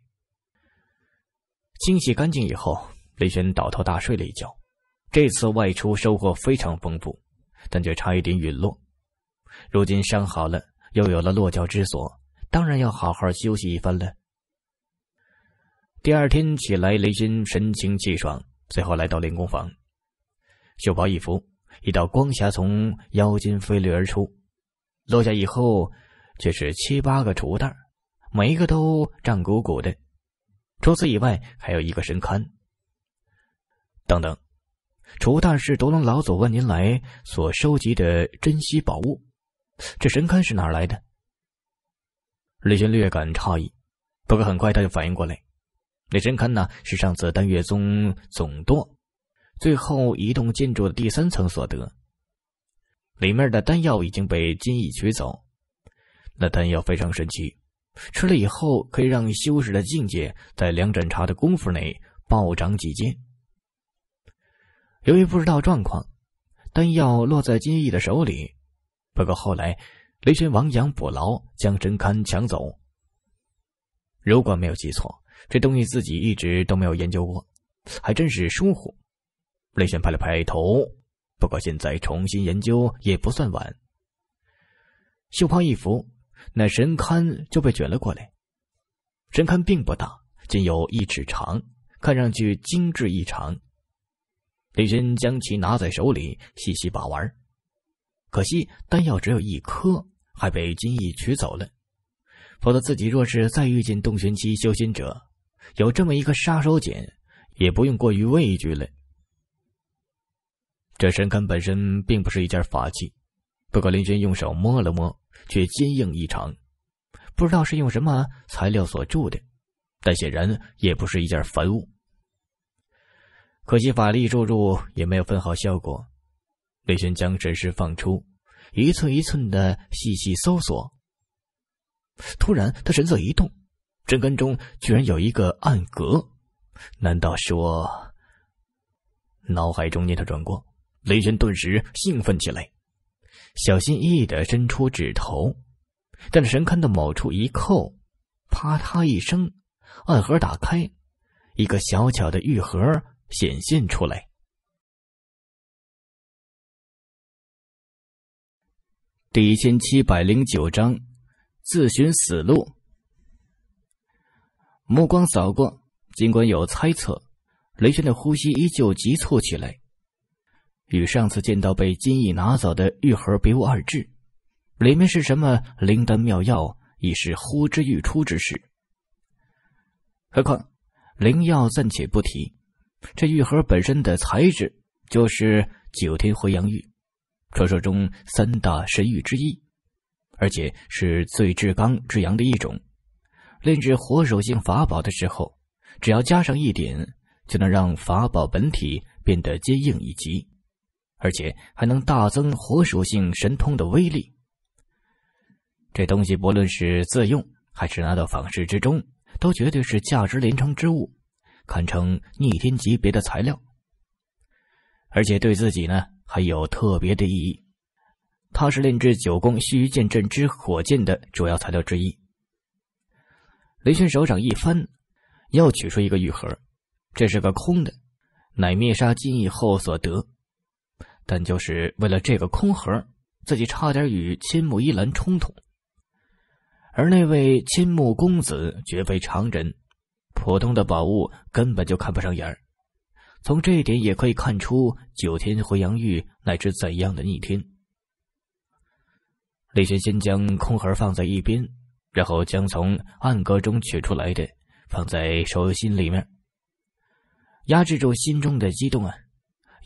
清洗干净以后，雷轩倒头大睡了一觉。这次外出收获非常丰富，但却差一点陨落。如今伤好了，又有了落脚之所，当然要好好休息一番了。第二天起来，雷轩神清气爽，随后来到练功房，袖袍一拂，一道光霞从腰间飞掠而出。落下以后，却是七八个储物袋，每一个都胀鼓鼓的。除此以外，还有一个神龛。等等，储物袋是独龙老祖万年来所收集的珍稀宝物，这神龛是哪来的？李轩略感诧异，不过很快他就反应过来，那神龛呢，是上次丹月宗总舵最后一栋建筑的第三层所得。里面的丹药已经被金翼取走，那丹药非常神奇，吃了以后可以让修士的境界在两盏茶的功夫内暴涨几阶。由于不知道状况，丹药落在金翼的手里。不过后来，雷玄亡羊补牢，将真龛抢走。如果没有记错，这东西自己一直都没有研究过，还真是疏忽。雷玄拍了拍头。不过现在重新研究也不算晚。袖袍一拂，那神龛就被卷了过来。神龛并不大，仅有一尺长，看上去精致异常。李轩将其拿在手里细细把玩。可惜丹药只有一颗，还被金翼取走了。否则自己若是再遇见洞玄期修仙者，有这么一颗杀手锏，也不用过于畏惧了。这神龛本身并不是一件法器，不过林轩用手摸了摸，却坚硬异常，不知道是用什么材料所铸的，但显然也不是一件凡物。可惜法力注入也没有分毫效果。林轩将神识放出，一寸一寸的细细搜索。突然，他神色一动，针根中居然有一个暗格，难道说……脑海中念头转过。雷神顿时兴奋起来，小心翼翼的伸出指头，在神龛的某处一扣，“啪嗒”一声，暗盒打开，
一个小巧的玉盒显现出来。第一千七百零九章，自寻死路。目光扫过，尽管
有猜测，雷神的呼吸依旧急促起来。与上次见到被金翼拿走的玉盒别无二致，里面是什么灵丹妙药，已是呼之欲出之事。何况，灵药暂且不提，这玉盒本身的材质就是九天回阳玉，传说中三大神玉之一，而且是最至刚至阳的一种。炼制火属性法宝的时候，只要加上一点，就能让法宝本体变得坚硬一级。而且还能大增火属性神通的威力。这东西不论是自用还是拿到坊市之中，都绝对是价值连城之物，堪称逆天级别的材料。而且对自己呢，还有特别的意义。它是炼制九宫须臾剑阵之火箭的主要材料之一。雷轩手掌一翻，又取出一个玉盒，这是个空的，乃灭杀金翼后所得。但就是为了这个空盒，自己差点与千木一兰冲突。而那位千木公子绝非常人，普通的宝物根本就看不上眼儿。从这一点也可以看出，九天回阳玉乃至怎样的逆天。李轩先将空盒放在一边，然后将从暗格中取出来的放在手心里面，压制住心中的激动啊！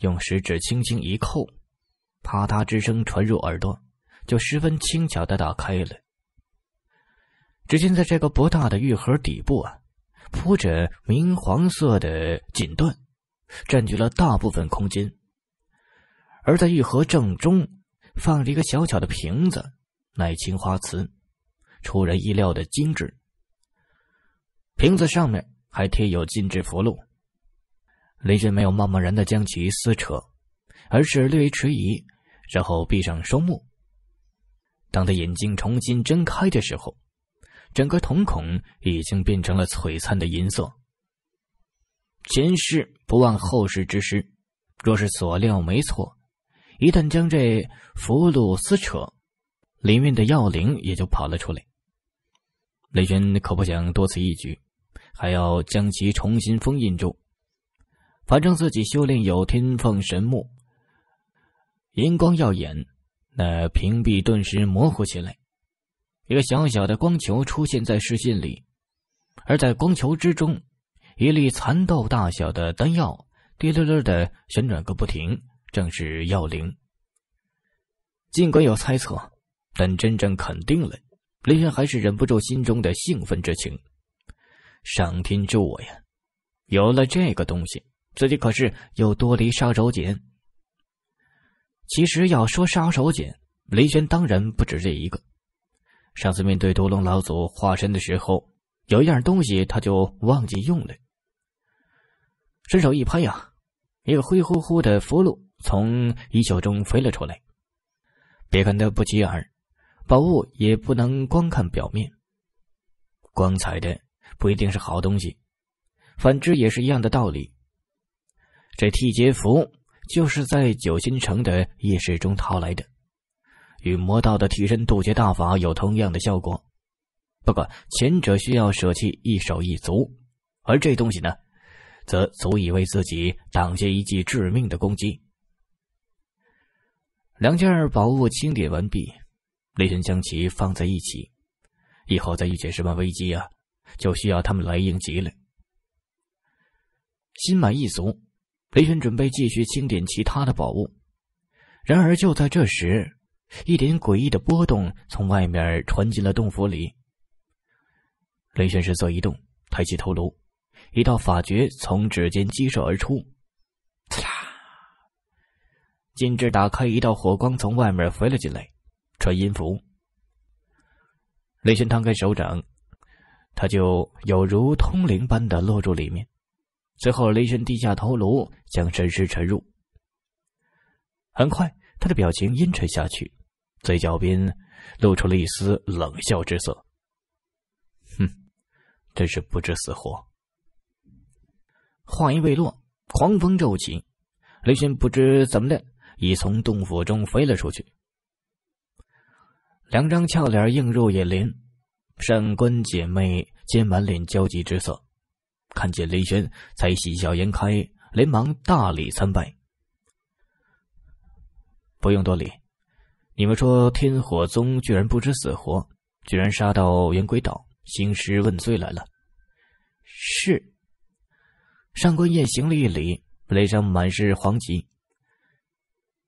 用食指轻轻一扣，啪嗒之声传入耳朵，就十分轻巧的打开了。只见在这个不大的玉盒底部啊，铺着明黄色的锦缎，占据了大部分空间。而在玉盒正中，放着一个小巧的瓶子，乃青花瓷，出人意料的精致。瓶子上面还贴有禁制符箓。雷震没有贸贸然的将其撕扯，而是略微迟疑，然后闭上双目。当他眼睛重新睁开的时候，整个瞳孔已经变成了璀璨的银色。前世不忘后世之师，若是所料没错，一旦将这符箓撕扯，里面的药灵也就跑了出来。雷震可不想多此一举，还要将其重新封印住。反正自己修炼有天凤神木，银光耀眼，那屏蔽顿时模糊起来。一个小小的光球出现在视线里，而在光球之中，一粒蚕豆大小的丹药滴溜溜的旋转个不停，正是药灵。尽管有猜测，但真正肯定了，林轩还是忍不住心中的兴奋之情。上天助我呀！有了这个东西。自己可是有多一杀手锏？其实要说杀手锏，雷玄当然不止这一个。上次面对独龙老祖化身的时候，有一样东西他就忘记用了。伸手一拍呀，一个灰乎乎的符箓从衣袖中飞了出来。别看它不起眼，宝物也不能光看表面。光彩的不一定是好东西，反之也是一样的道理。这替劫符就是在九心城的意识中淘来的，与魔道的替身渡劫大法有同样的效果，不过前者需要舍弃一手一足，而这东西呢，则足以为自己挡下一记致命的攻击。两件宝物清点完毕，雷神将其放在一起，以后再遇见什么危机啊，就需要他们来应急了。心满意足。雷玄准备继续清点其他的宝物，然而就在这时，一点诡异的波动从外面传进了洞府里。雷玄神色一动，抬起头颅，一道法诀从指尖激射而出，金啦，打开，一道火光从外面飞了进来，传音符。雷玄摊开手掌，他就有如通灵般的落入里面。最后，雷神低下头颅，将身识沉入。很快，他的表情阴沉下去，嘴角边露出了一丝冷笑之色：“
哼，
真是不知死活。”话音未落，狂风骤起，雷神不知怎么的已从洞府中飞了出去。两张俏脸映入眼帘，上官姐妹皆满脸焦急之色。看见雷轩，才喜笑颜开，连忙大礼参拜。不用多礼，你们说天火宗居然不知死活，居然杀到圆规岛兴师问罪来了。是。上官燕行了一礼，脸上满是惶急。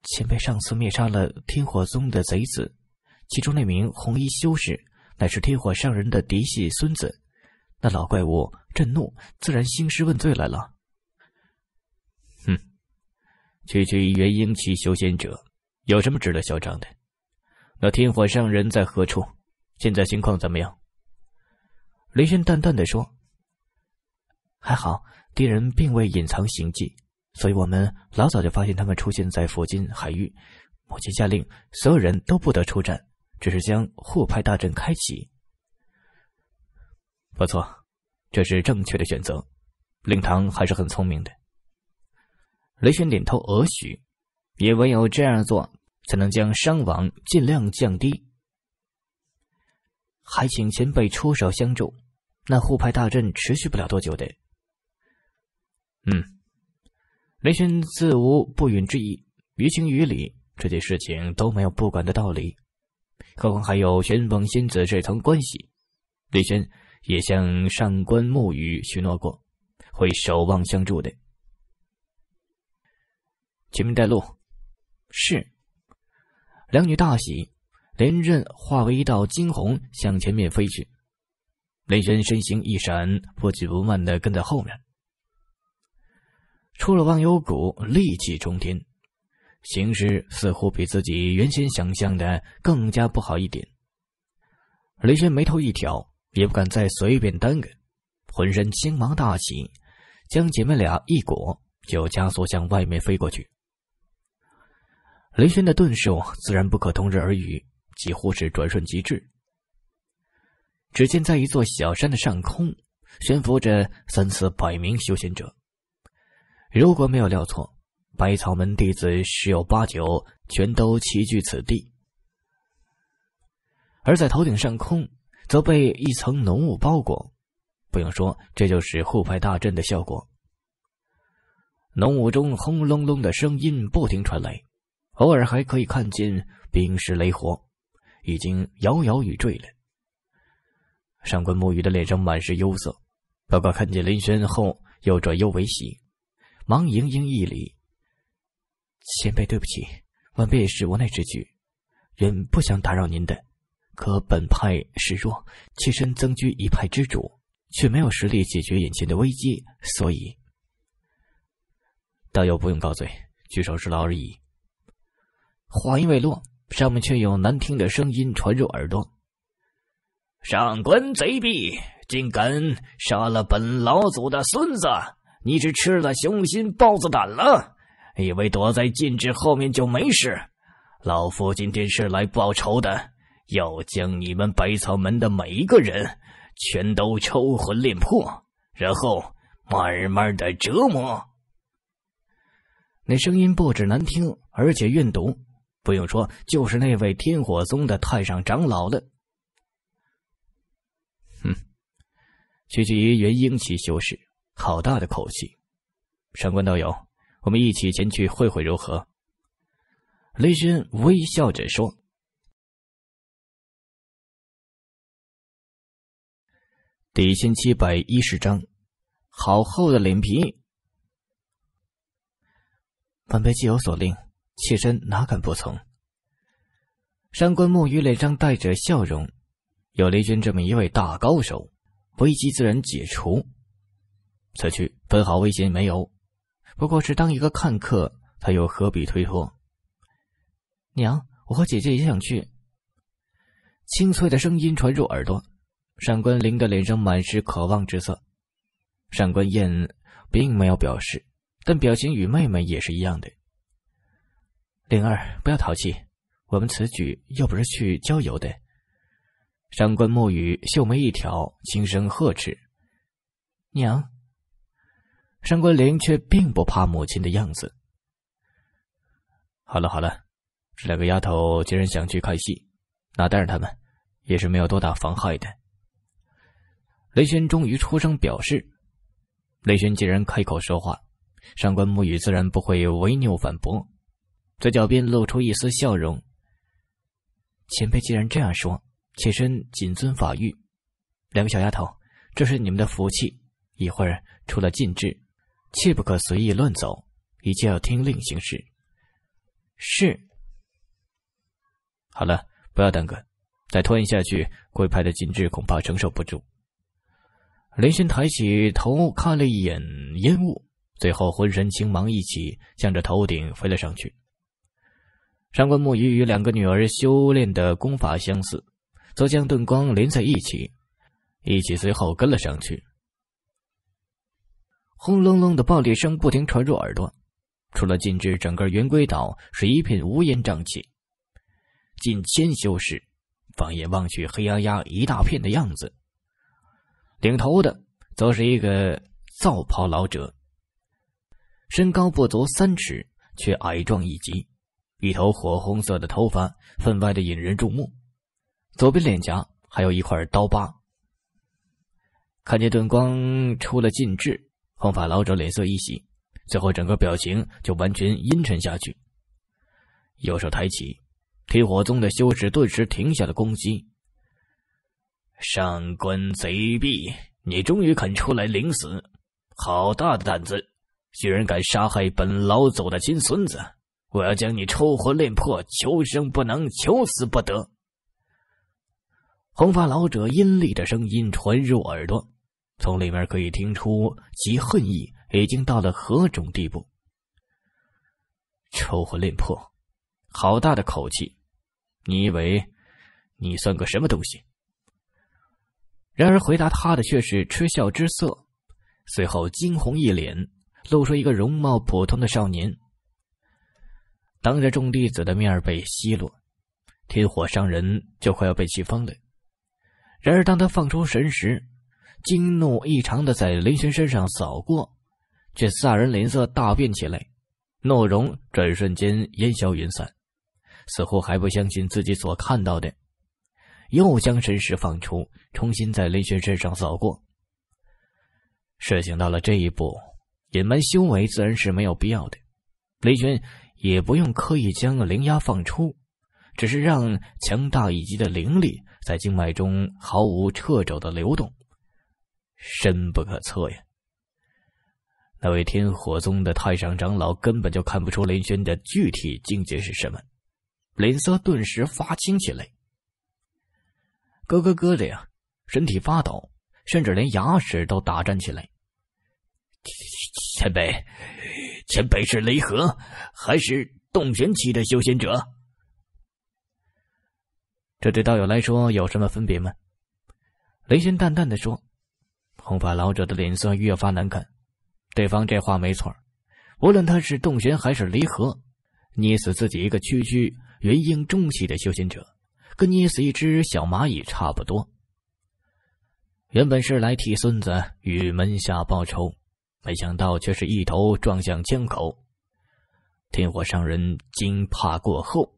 前辈上次灭杀了天火宗的贼子，其中那名红衣修士，乃是天火上人的嫡系孙子。那老怪物震怒，自然兴师问罪来了。哼，区区一元婴期修仙者，有什么值得嚣张的？那天火上人在何处？现在情况怎么样？雷轩淡淡的说：“还好，敌人并未隐藏行迹，所以我们老早就发现他们出现在佛金海域。母亲下令，所有人都不得出战，只是将护派大阵开启。”不错，这是正确的选择。令堂还是很聪明的。雷轩点头，额许，也唯有这样做，才能将伤亡尽量降低。还请前辈出手相助，那护派大阵持续不了多久的。嗯，雷轩自无不允之意。于情于理，这件事情都没有不管的道理，何况还有玄凤仙子这层关系。雷轩。也向上官暮雨许诺过，会守望相助的。前面带路，是。两女大喜，连刃化为一道惊鸿，向前面飞去。雷神身形一闪，不紧不慢的跟在后面。出了忘忧谷，戾气冲天，形势似乎比自己原先想象的更加不好一点。雷神眉头一挑。也不敢再随便耽搁，浑身青芒大起，将姐妹俩一裹，就加速向外面飞过去。雷轩的遁术自然不可同日而语，几乎是转瞬即至。只见在一座小山的上空，悬浮着三四百名修仙者。如果没有料错，百草门弟子十有八九全都齐聚此地，而在头顶上空。则被一层浓雾包裹，不用说，这就是护派大阵的效果。浓雾中，轰隆隆的声音不停传来，偶尔还可以看见冰石雷火，已经摇摇欲坠了。上官木鱼的脸上满是忧色，不过看见林轩后又转忧为喜，忙盈盈一礼：“前辈，对不起，晚辈也是无奈之举，原不想打扰您的。”可本派示弱，其身曾居一派之主，却没有实力解决眼前的危机，所以道友不用告罪，举手之劳而已。话音未落，上面却有难听的声音传入耳朵：“上官贼婢，竟敢杀了本老祖的孙子！你是吃了雄心豹子胆了？以为躲在禁制后面就没事？老夫今天是来报仇的。”要将你们百草门的每一个人，全都抽魂炼魄，然后慢慢的折磨。那声音不止难听，而且怨毒。不用说，就是那位天火宗的太上长老了。哼，区区一元婴期修士，好大的口
气！上官道友，我们一起前去会会，如何？雷轩微笑着说。第一千七百一十章，好厚的脸
皮。本辈既有所令，妾身哪敢不从？上官木鱼脸上带着笑容，有雷军这么一位大高手，危机自然解除。此去分毫危险没有，不过是当一个看客，他又何必推脱？娘，我和姐姐也想去。清脆的声音传入耳朵。上官林的脸上满是渴望之色，上官燕并没有表示，但表情与妹妹也是一样的。灵儿，不要淘气，我们此举又不是去郊游的。上官暮雨秀眉一挑，轻声呵斥：“娘。”上官灵却并不怕母亲的样子。好了好了，这两个丫头既然想去看戏，那带上他们，也是没有多大妨害的。雷轩终于出声表示：“雷轩既然开口说话，上官沐雨自然不会违拗反驳，嘴角边露出一丝笑容。前辈既然这样说，妾身谨遵法谕。两个小丫头，这是你们的福气。一会儿出了禁制，切不可随意乱走，一切要听令行事。”是。好了，不要耽搁，再拖延下去，贵派的禁制恐怕承受不住。林轩抬起头看了一眼烟雾，最后浑身青芒一起向着头顶飞了上去。上官木鱼与两个女儿修炼的功法相似，则将盾光连在一起，一起随后跟了上去。轰隆隆的爆裂声不停传入耳朵，除了禁制，整个云规岛是一片乌烟瘴气。近千修士，放眼望去，黑压压一大片的样子。顶头的则是一个皂袍老者，身高不足三尺，却矮壮一级，一头火红色的头发分外的引人注目，左边脸颊还有一块刀疤。看见顿光出了禁制，方发老者脸色一喜，最后整个表情就完全阴沉下去。右手抬起，提火宗的修士顿时停下了攻击。上官贼婢，你终于肯出来领死！好大的胆子，居然敢杀害本老祖的亲孙子！我要将你抽魂炼魄，求生不能，求死不得。红发老者阴厉的声音传入耳朵，从里面可以听出其恨意已经到了何种地步。抽魂炼魄，好大的口气！你以为你算个什么东西？然而，回答他的却是嗤笑之色，随后惊红一脸，露出一个容貌普通的少年，当着众弟子的面被奚落，天火商人就快要被气疯了。然而，当他放出神时，惊怒异常的在林轩身上扫过，却霎人脸色大变起来，怒容转瞬间烟消云散，似乎还不相信自己所看到的。又将神识放出，重新在雷轩身上扫过。事情到了这一步，隐瞒修为自然是没有必要的。雷轩也不用刻意将灵压放出，只是让强大一级的灵力在经脉中毫无掣肘的流动，深不可测呀！那位天火宗的太上长老根本就看不出雷轩的具体境界是什么，脸色顿时发青起来。咯咯咯的呀，身体发抖，甚至连牙齿都打颤起来。前辈，前辈是雷和还是洞玄期的修仙者？这对道友来说有什么分别吗？雷轩淡淡的说。红发老者的脸色越发难看。对方这话没错，无论他是洞玄还是雷合，捏死自己一个区区元婴中期的修仙者。跟捏死一只小蚂蚁差不多。原本是来替孙子与门下报仇，没想到却是一头撞向枪口。天火上人惊怕过后，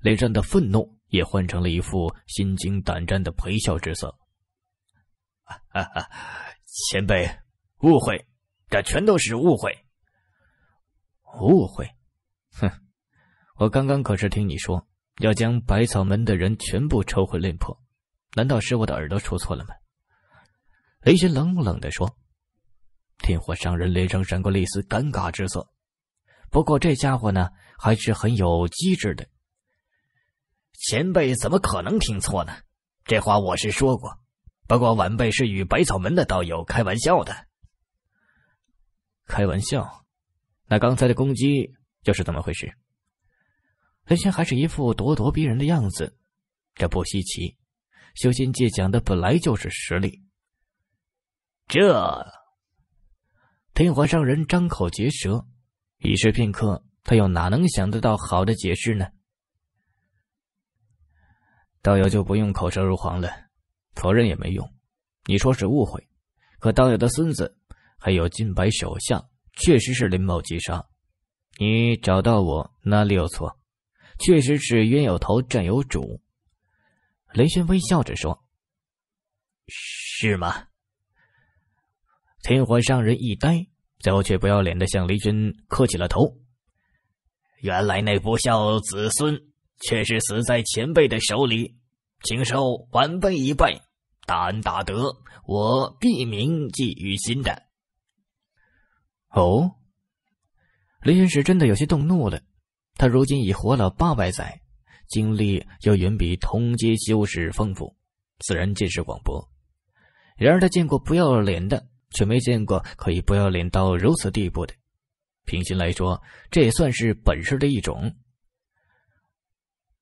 脸上的愤怒也换成了一副心惊胆战的陪笑之色。前辈，误会，这全都是误会。误会，哼，我刚刚可是听你说。要将百草门的人全部抽回炼破，难道是我的耳朵出错了吗？雷玄冷冷地说。天火商人脸上闪过一丝尴尬之色。不过这家伙呢，还是很有机智的。前辈怎么可能听错呢？这话我是说过，不过晚辈是与百草门的道友开玩笑的。开玩笑？那刚才的攻击又是怎么回事？人轩还是一副咄咄逼人的样子，这不稀奇。修仙界讲的本来就是实力。这天华商人张口结舌，一时片刻，他又哪能想得到好的解释呢？道友就不用口舌如簧了，否认也没用。你说是误会，可道友的孙子还有近百手下，确实是林某击杀。你找到我哪里有错？确实是冤有头，债有主。雷轩微笑着说：“是吗？”天火上人一呆，最后却不要脸的向雷轩磕起了头。原来那不孝子孙却是死在前辈的手里，请受晚辈一拜。大恩大德，我必铭记于心的。哦，雷轩是真的有些动怒了。他如今已活了八百载，经历又远比同阶修士丰富，自然见识广博。然而，他见过不要脸的，却没见过可以不要脸到如此地步的。平心来说，这也算是本事的一种。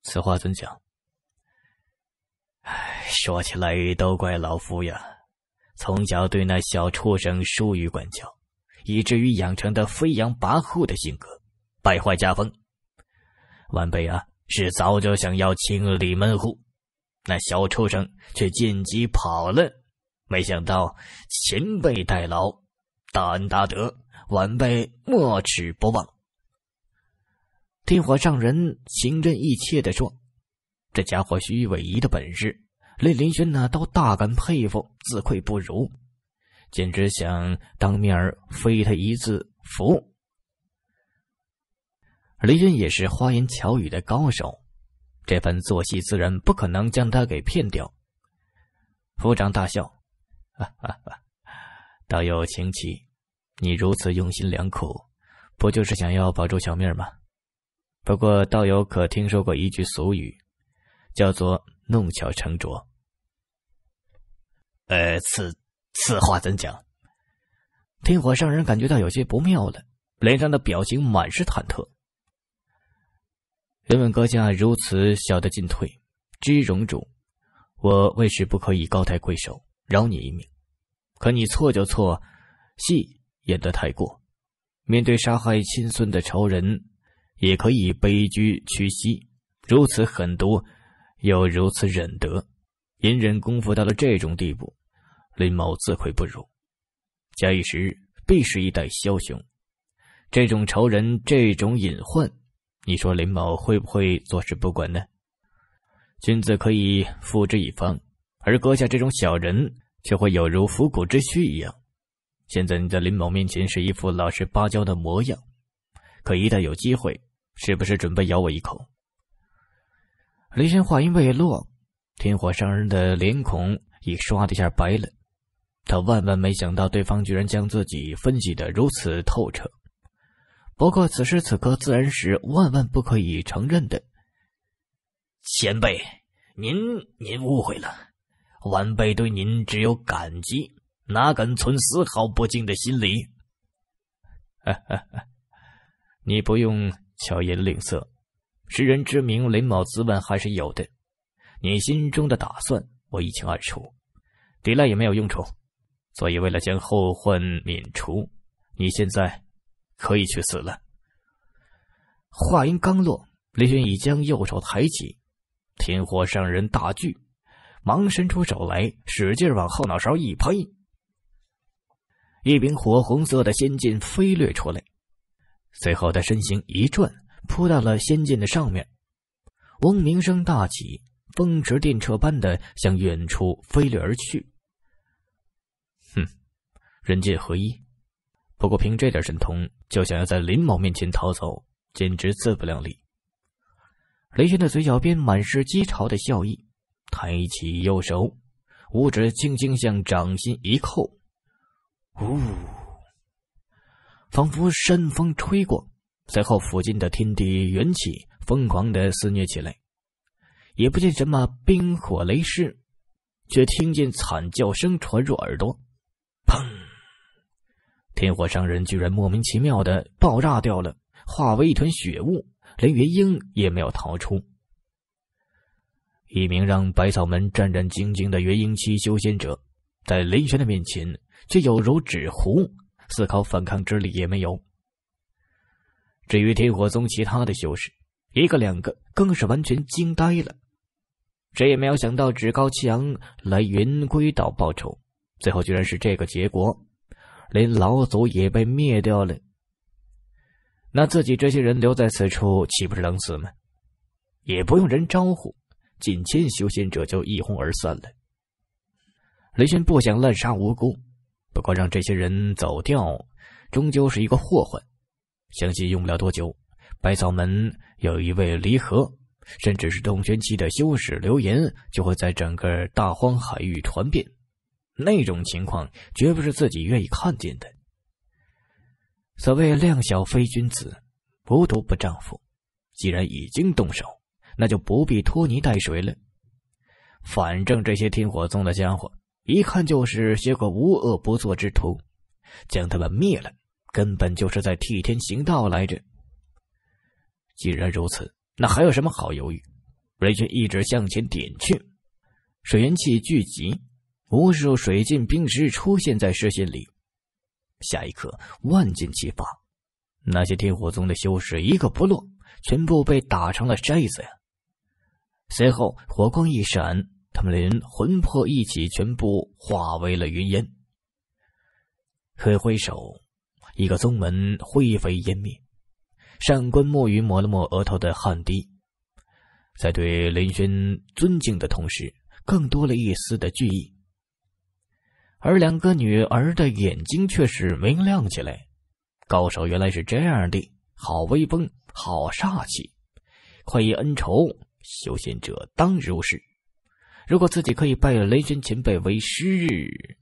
此话怎讲？唉，说起来都怪老夫呀，从小对那小畜生疏于管教，以至于养成的飞扬跋扈的性格，败坏家风。晚辈啊，是早就想要清理门户，那小畜生却见机跑了，没想到前辈代劳，大恩大德，晚辈没齿不忘。天火上人情真意切的说：“这家伙虚伪仪的本事，令林轩呢都大感佩服，自愧不如，简直想当面儿废他一次服。”雷震也是花言巧语的高手，这番作戏自然不可能将他给骗掉。副长大笑：“哈哈哈，道友请起，你如此用心良苦，不就是想要保住小命吗？”不过，道友可听说过一句俗语，叫做“弄巧成拙”？呃，此此话怎讲？听火上人感觉到有些不妙了，脸上的表情满是忐忑。请问阁下如此小的进退，知荣辱，我为师不可以高抬贵手，饶你一命。可你错就错，戏演得太过。面对杀害亲孙的仇人，也可以卑居屈膝，如此狠毒，又如此忍得，隐忍功夫到了这种地步，林某自愧不如。假以时日，必是一代枭雄。这种仇人，这种隐患。你说林某会不会坐视不管呢？君子可以付之一方，而阁下这种小人却会有如伏骨之蛆一样。现在你在林某面前是一副老实巴交的模样，可一旦有机会，是不是准备咬我一口？雷神话音未落，天火商人的脸孔已唰的一下白了。他万万没想到对方居然将自己分析的如此透彻。不过此时此刻，自然是万万不可以承认的。前辈，您您误会了，晚辈对您只有感激，哪敢存丝毫不敬的心理？你不用巧言令色，识人之明，林某自问还是有的。你心中的打算，我一清二楚，抵赖也没有用处。所以，为了将后患免除，你现在。可以去死了。话音刚落，雷轩已将右手抬起，天火上人大惧，忙伸出手来，使劲往后脑勺一拍，一柄火红色的仙剑飞掠出来。随后他身形一转，扑到了仙剑的上面，嗡鸣声大起，风驰电掣般的向远处飞掠而去。哼，人剑合一，不过凭这点神通。就想要在林某面前逃走，简直自不量力。雷轩的嘴角边满是讥嘲的笑意，抬起右手，五指轻轻向掌心一扣，呜，仿佛山风吹过，随后附近的天地元气疯狂的肆虐起来，也不见什么冰火雷势，却听见惨叫声传入耳朵，砰。天火商人居然莫名其妙的爆炸掉了，化为一团血雾，连元婴也没有逃出。一名让百草门战战兢兢的元婴期修仙者，在雷玄的面前却有如纸糊，思考反抗之力也没有。至于天火宗其他的修士，一个两个更是完全惊呆了，谁也没有想到趾高气昂来云归岛报仇，最后居然是这个结果。连老祖也被灭掉了，那自己这些人留在此处岂不是等死吗？也不用人招呼，近千修仙者就一哄而散了。雷轩不想滥杀无辜，不过让这些人走掉，终究是一个祸患。相信用不了多久，百草门有一位离合，甚至是洞玄期的修士流言，就会在整个大荒海域传遍。那种情况绝不是自己愿意看见的。所谓量小非君子，无毒不丈夫。既然已经动手，那就不必拖泥带水了。反正这些天火宗的家伙一看就是些个无恶不作之徒，将他们灭了，根本就是在替天行道来着。既然如此，那还有什么好犹豫？雷军一直向前点去，水元气聚集。无数水晶冰石出现在视线里，下一刻万箭齐发，那些天火宗的修士一个不落，全部被打成了筛子呀！随后火光一闪，他们连魂魄一起全部化为了云烟。挥挥手，一个宗门灰飞烟灭。上官墨鱼抹了抹额头的汗滴，在对林轩尊敬的同时，更多了一丝的惧意。而两个女儿的眼睛却是明亮起来。高手原来是这样的，好威风，好煞气，快意恩仇，修仙者当如是。如果自己可以拜雷神前辈为师，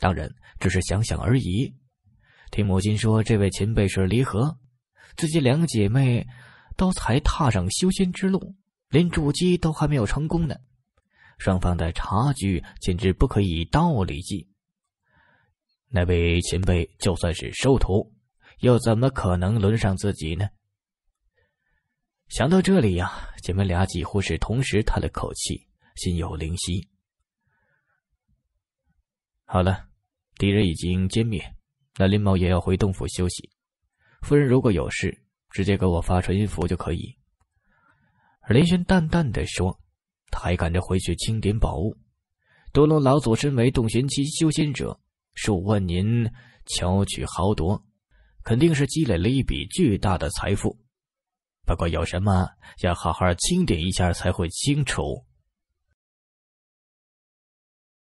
当然只是想想而已。听母亲说，这位前辈是离合，自己两姐妹都才踏上修仙之路，连筑基都还没有成功呢。双方的差距简直不可以道理计。那位前辈就算是收徒，又怎么可能轮上自己呢？想到这里呀，姐妹俩几乎是同时叹了口气，心有灵犀。好了，敌人已经歼灭，那林某也要回洞府休息。夫人如果有事，直接给我发传音符就可以。林轩淡淡的说。他还赶着回去清点宝物。多罗老祖身为洞玄期修仙者，数万年巧取豪夺，肯定是积累了一笔巨大的财富。不过有什么，要好
好清点一下才会清楚。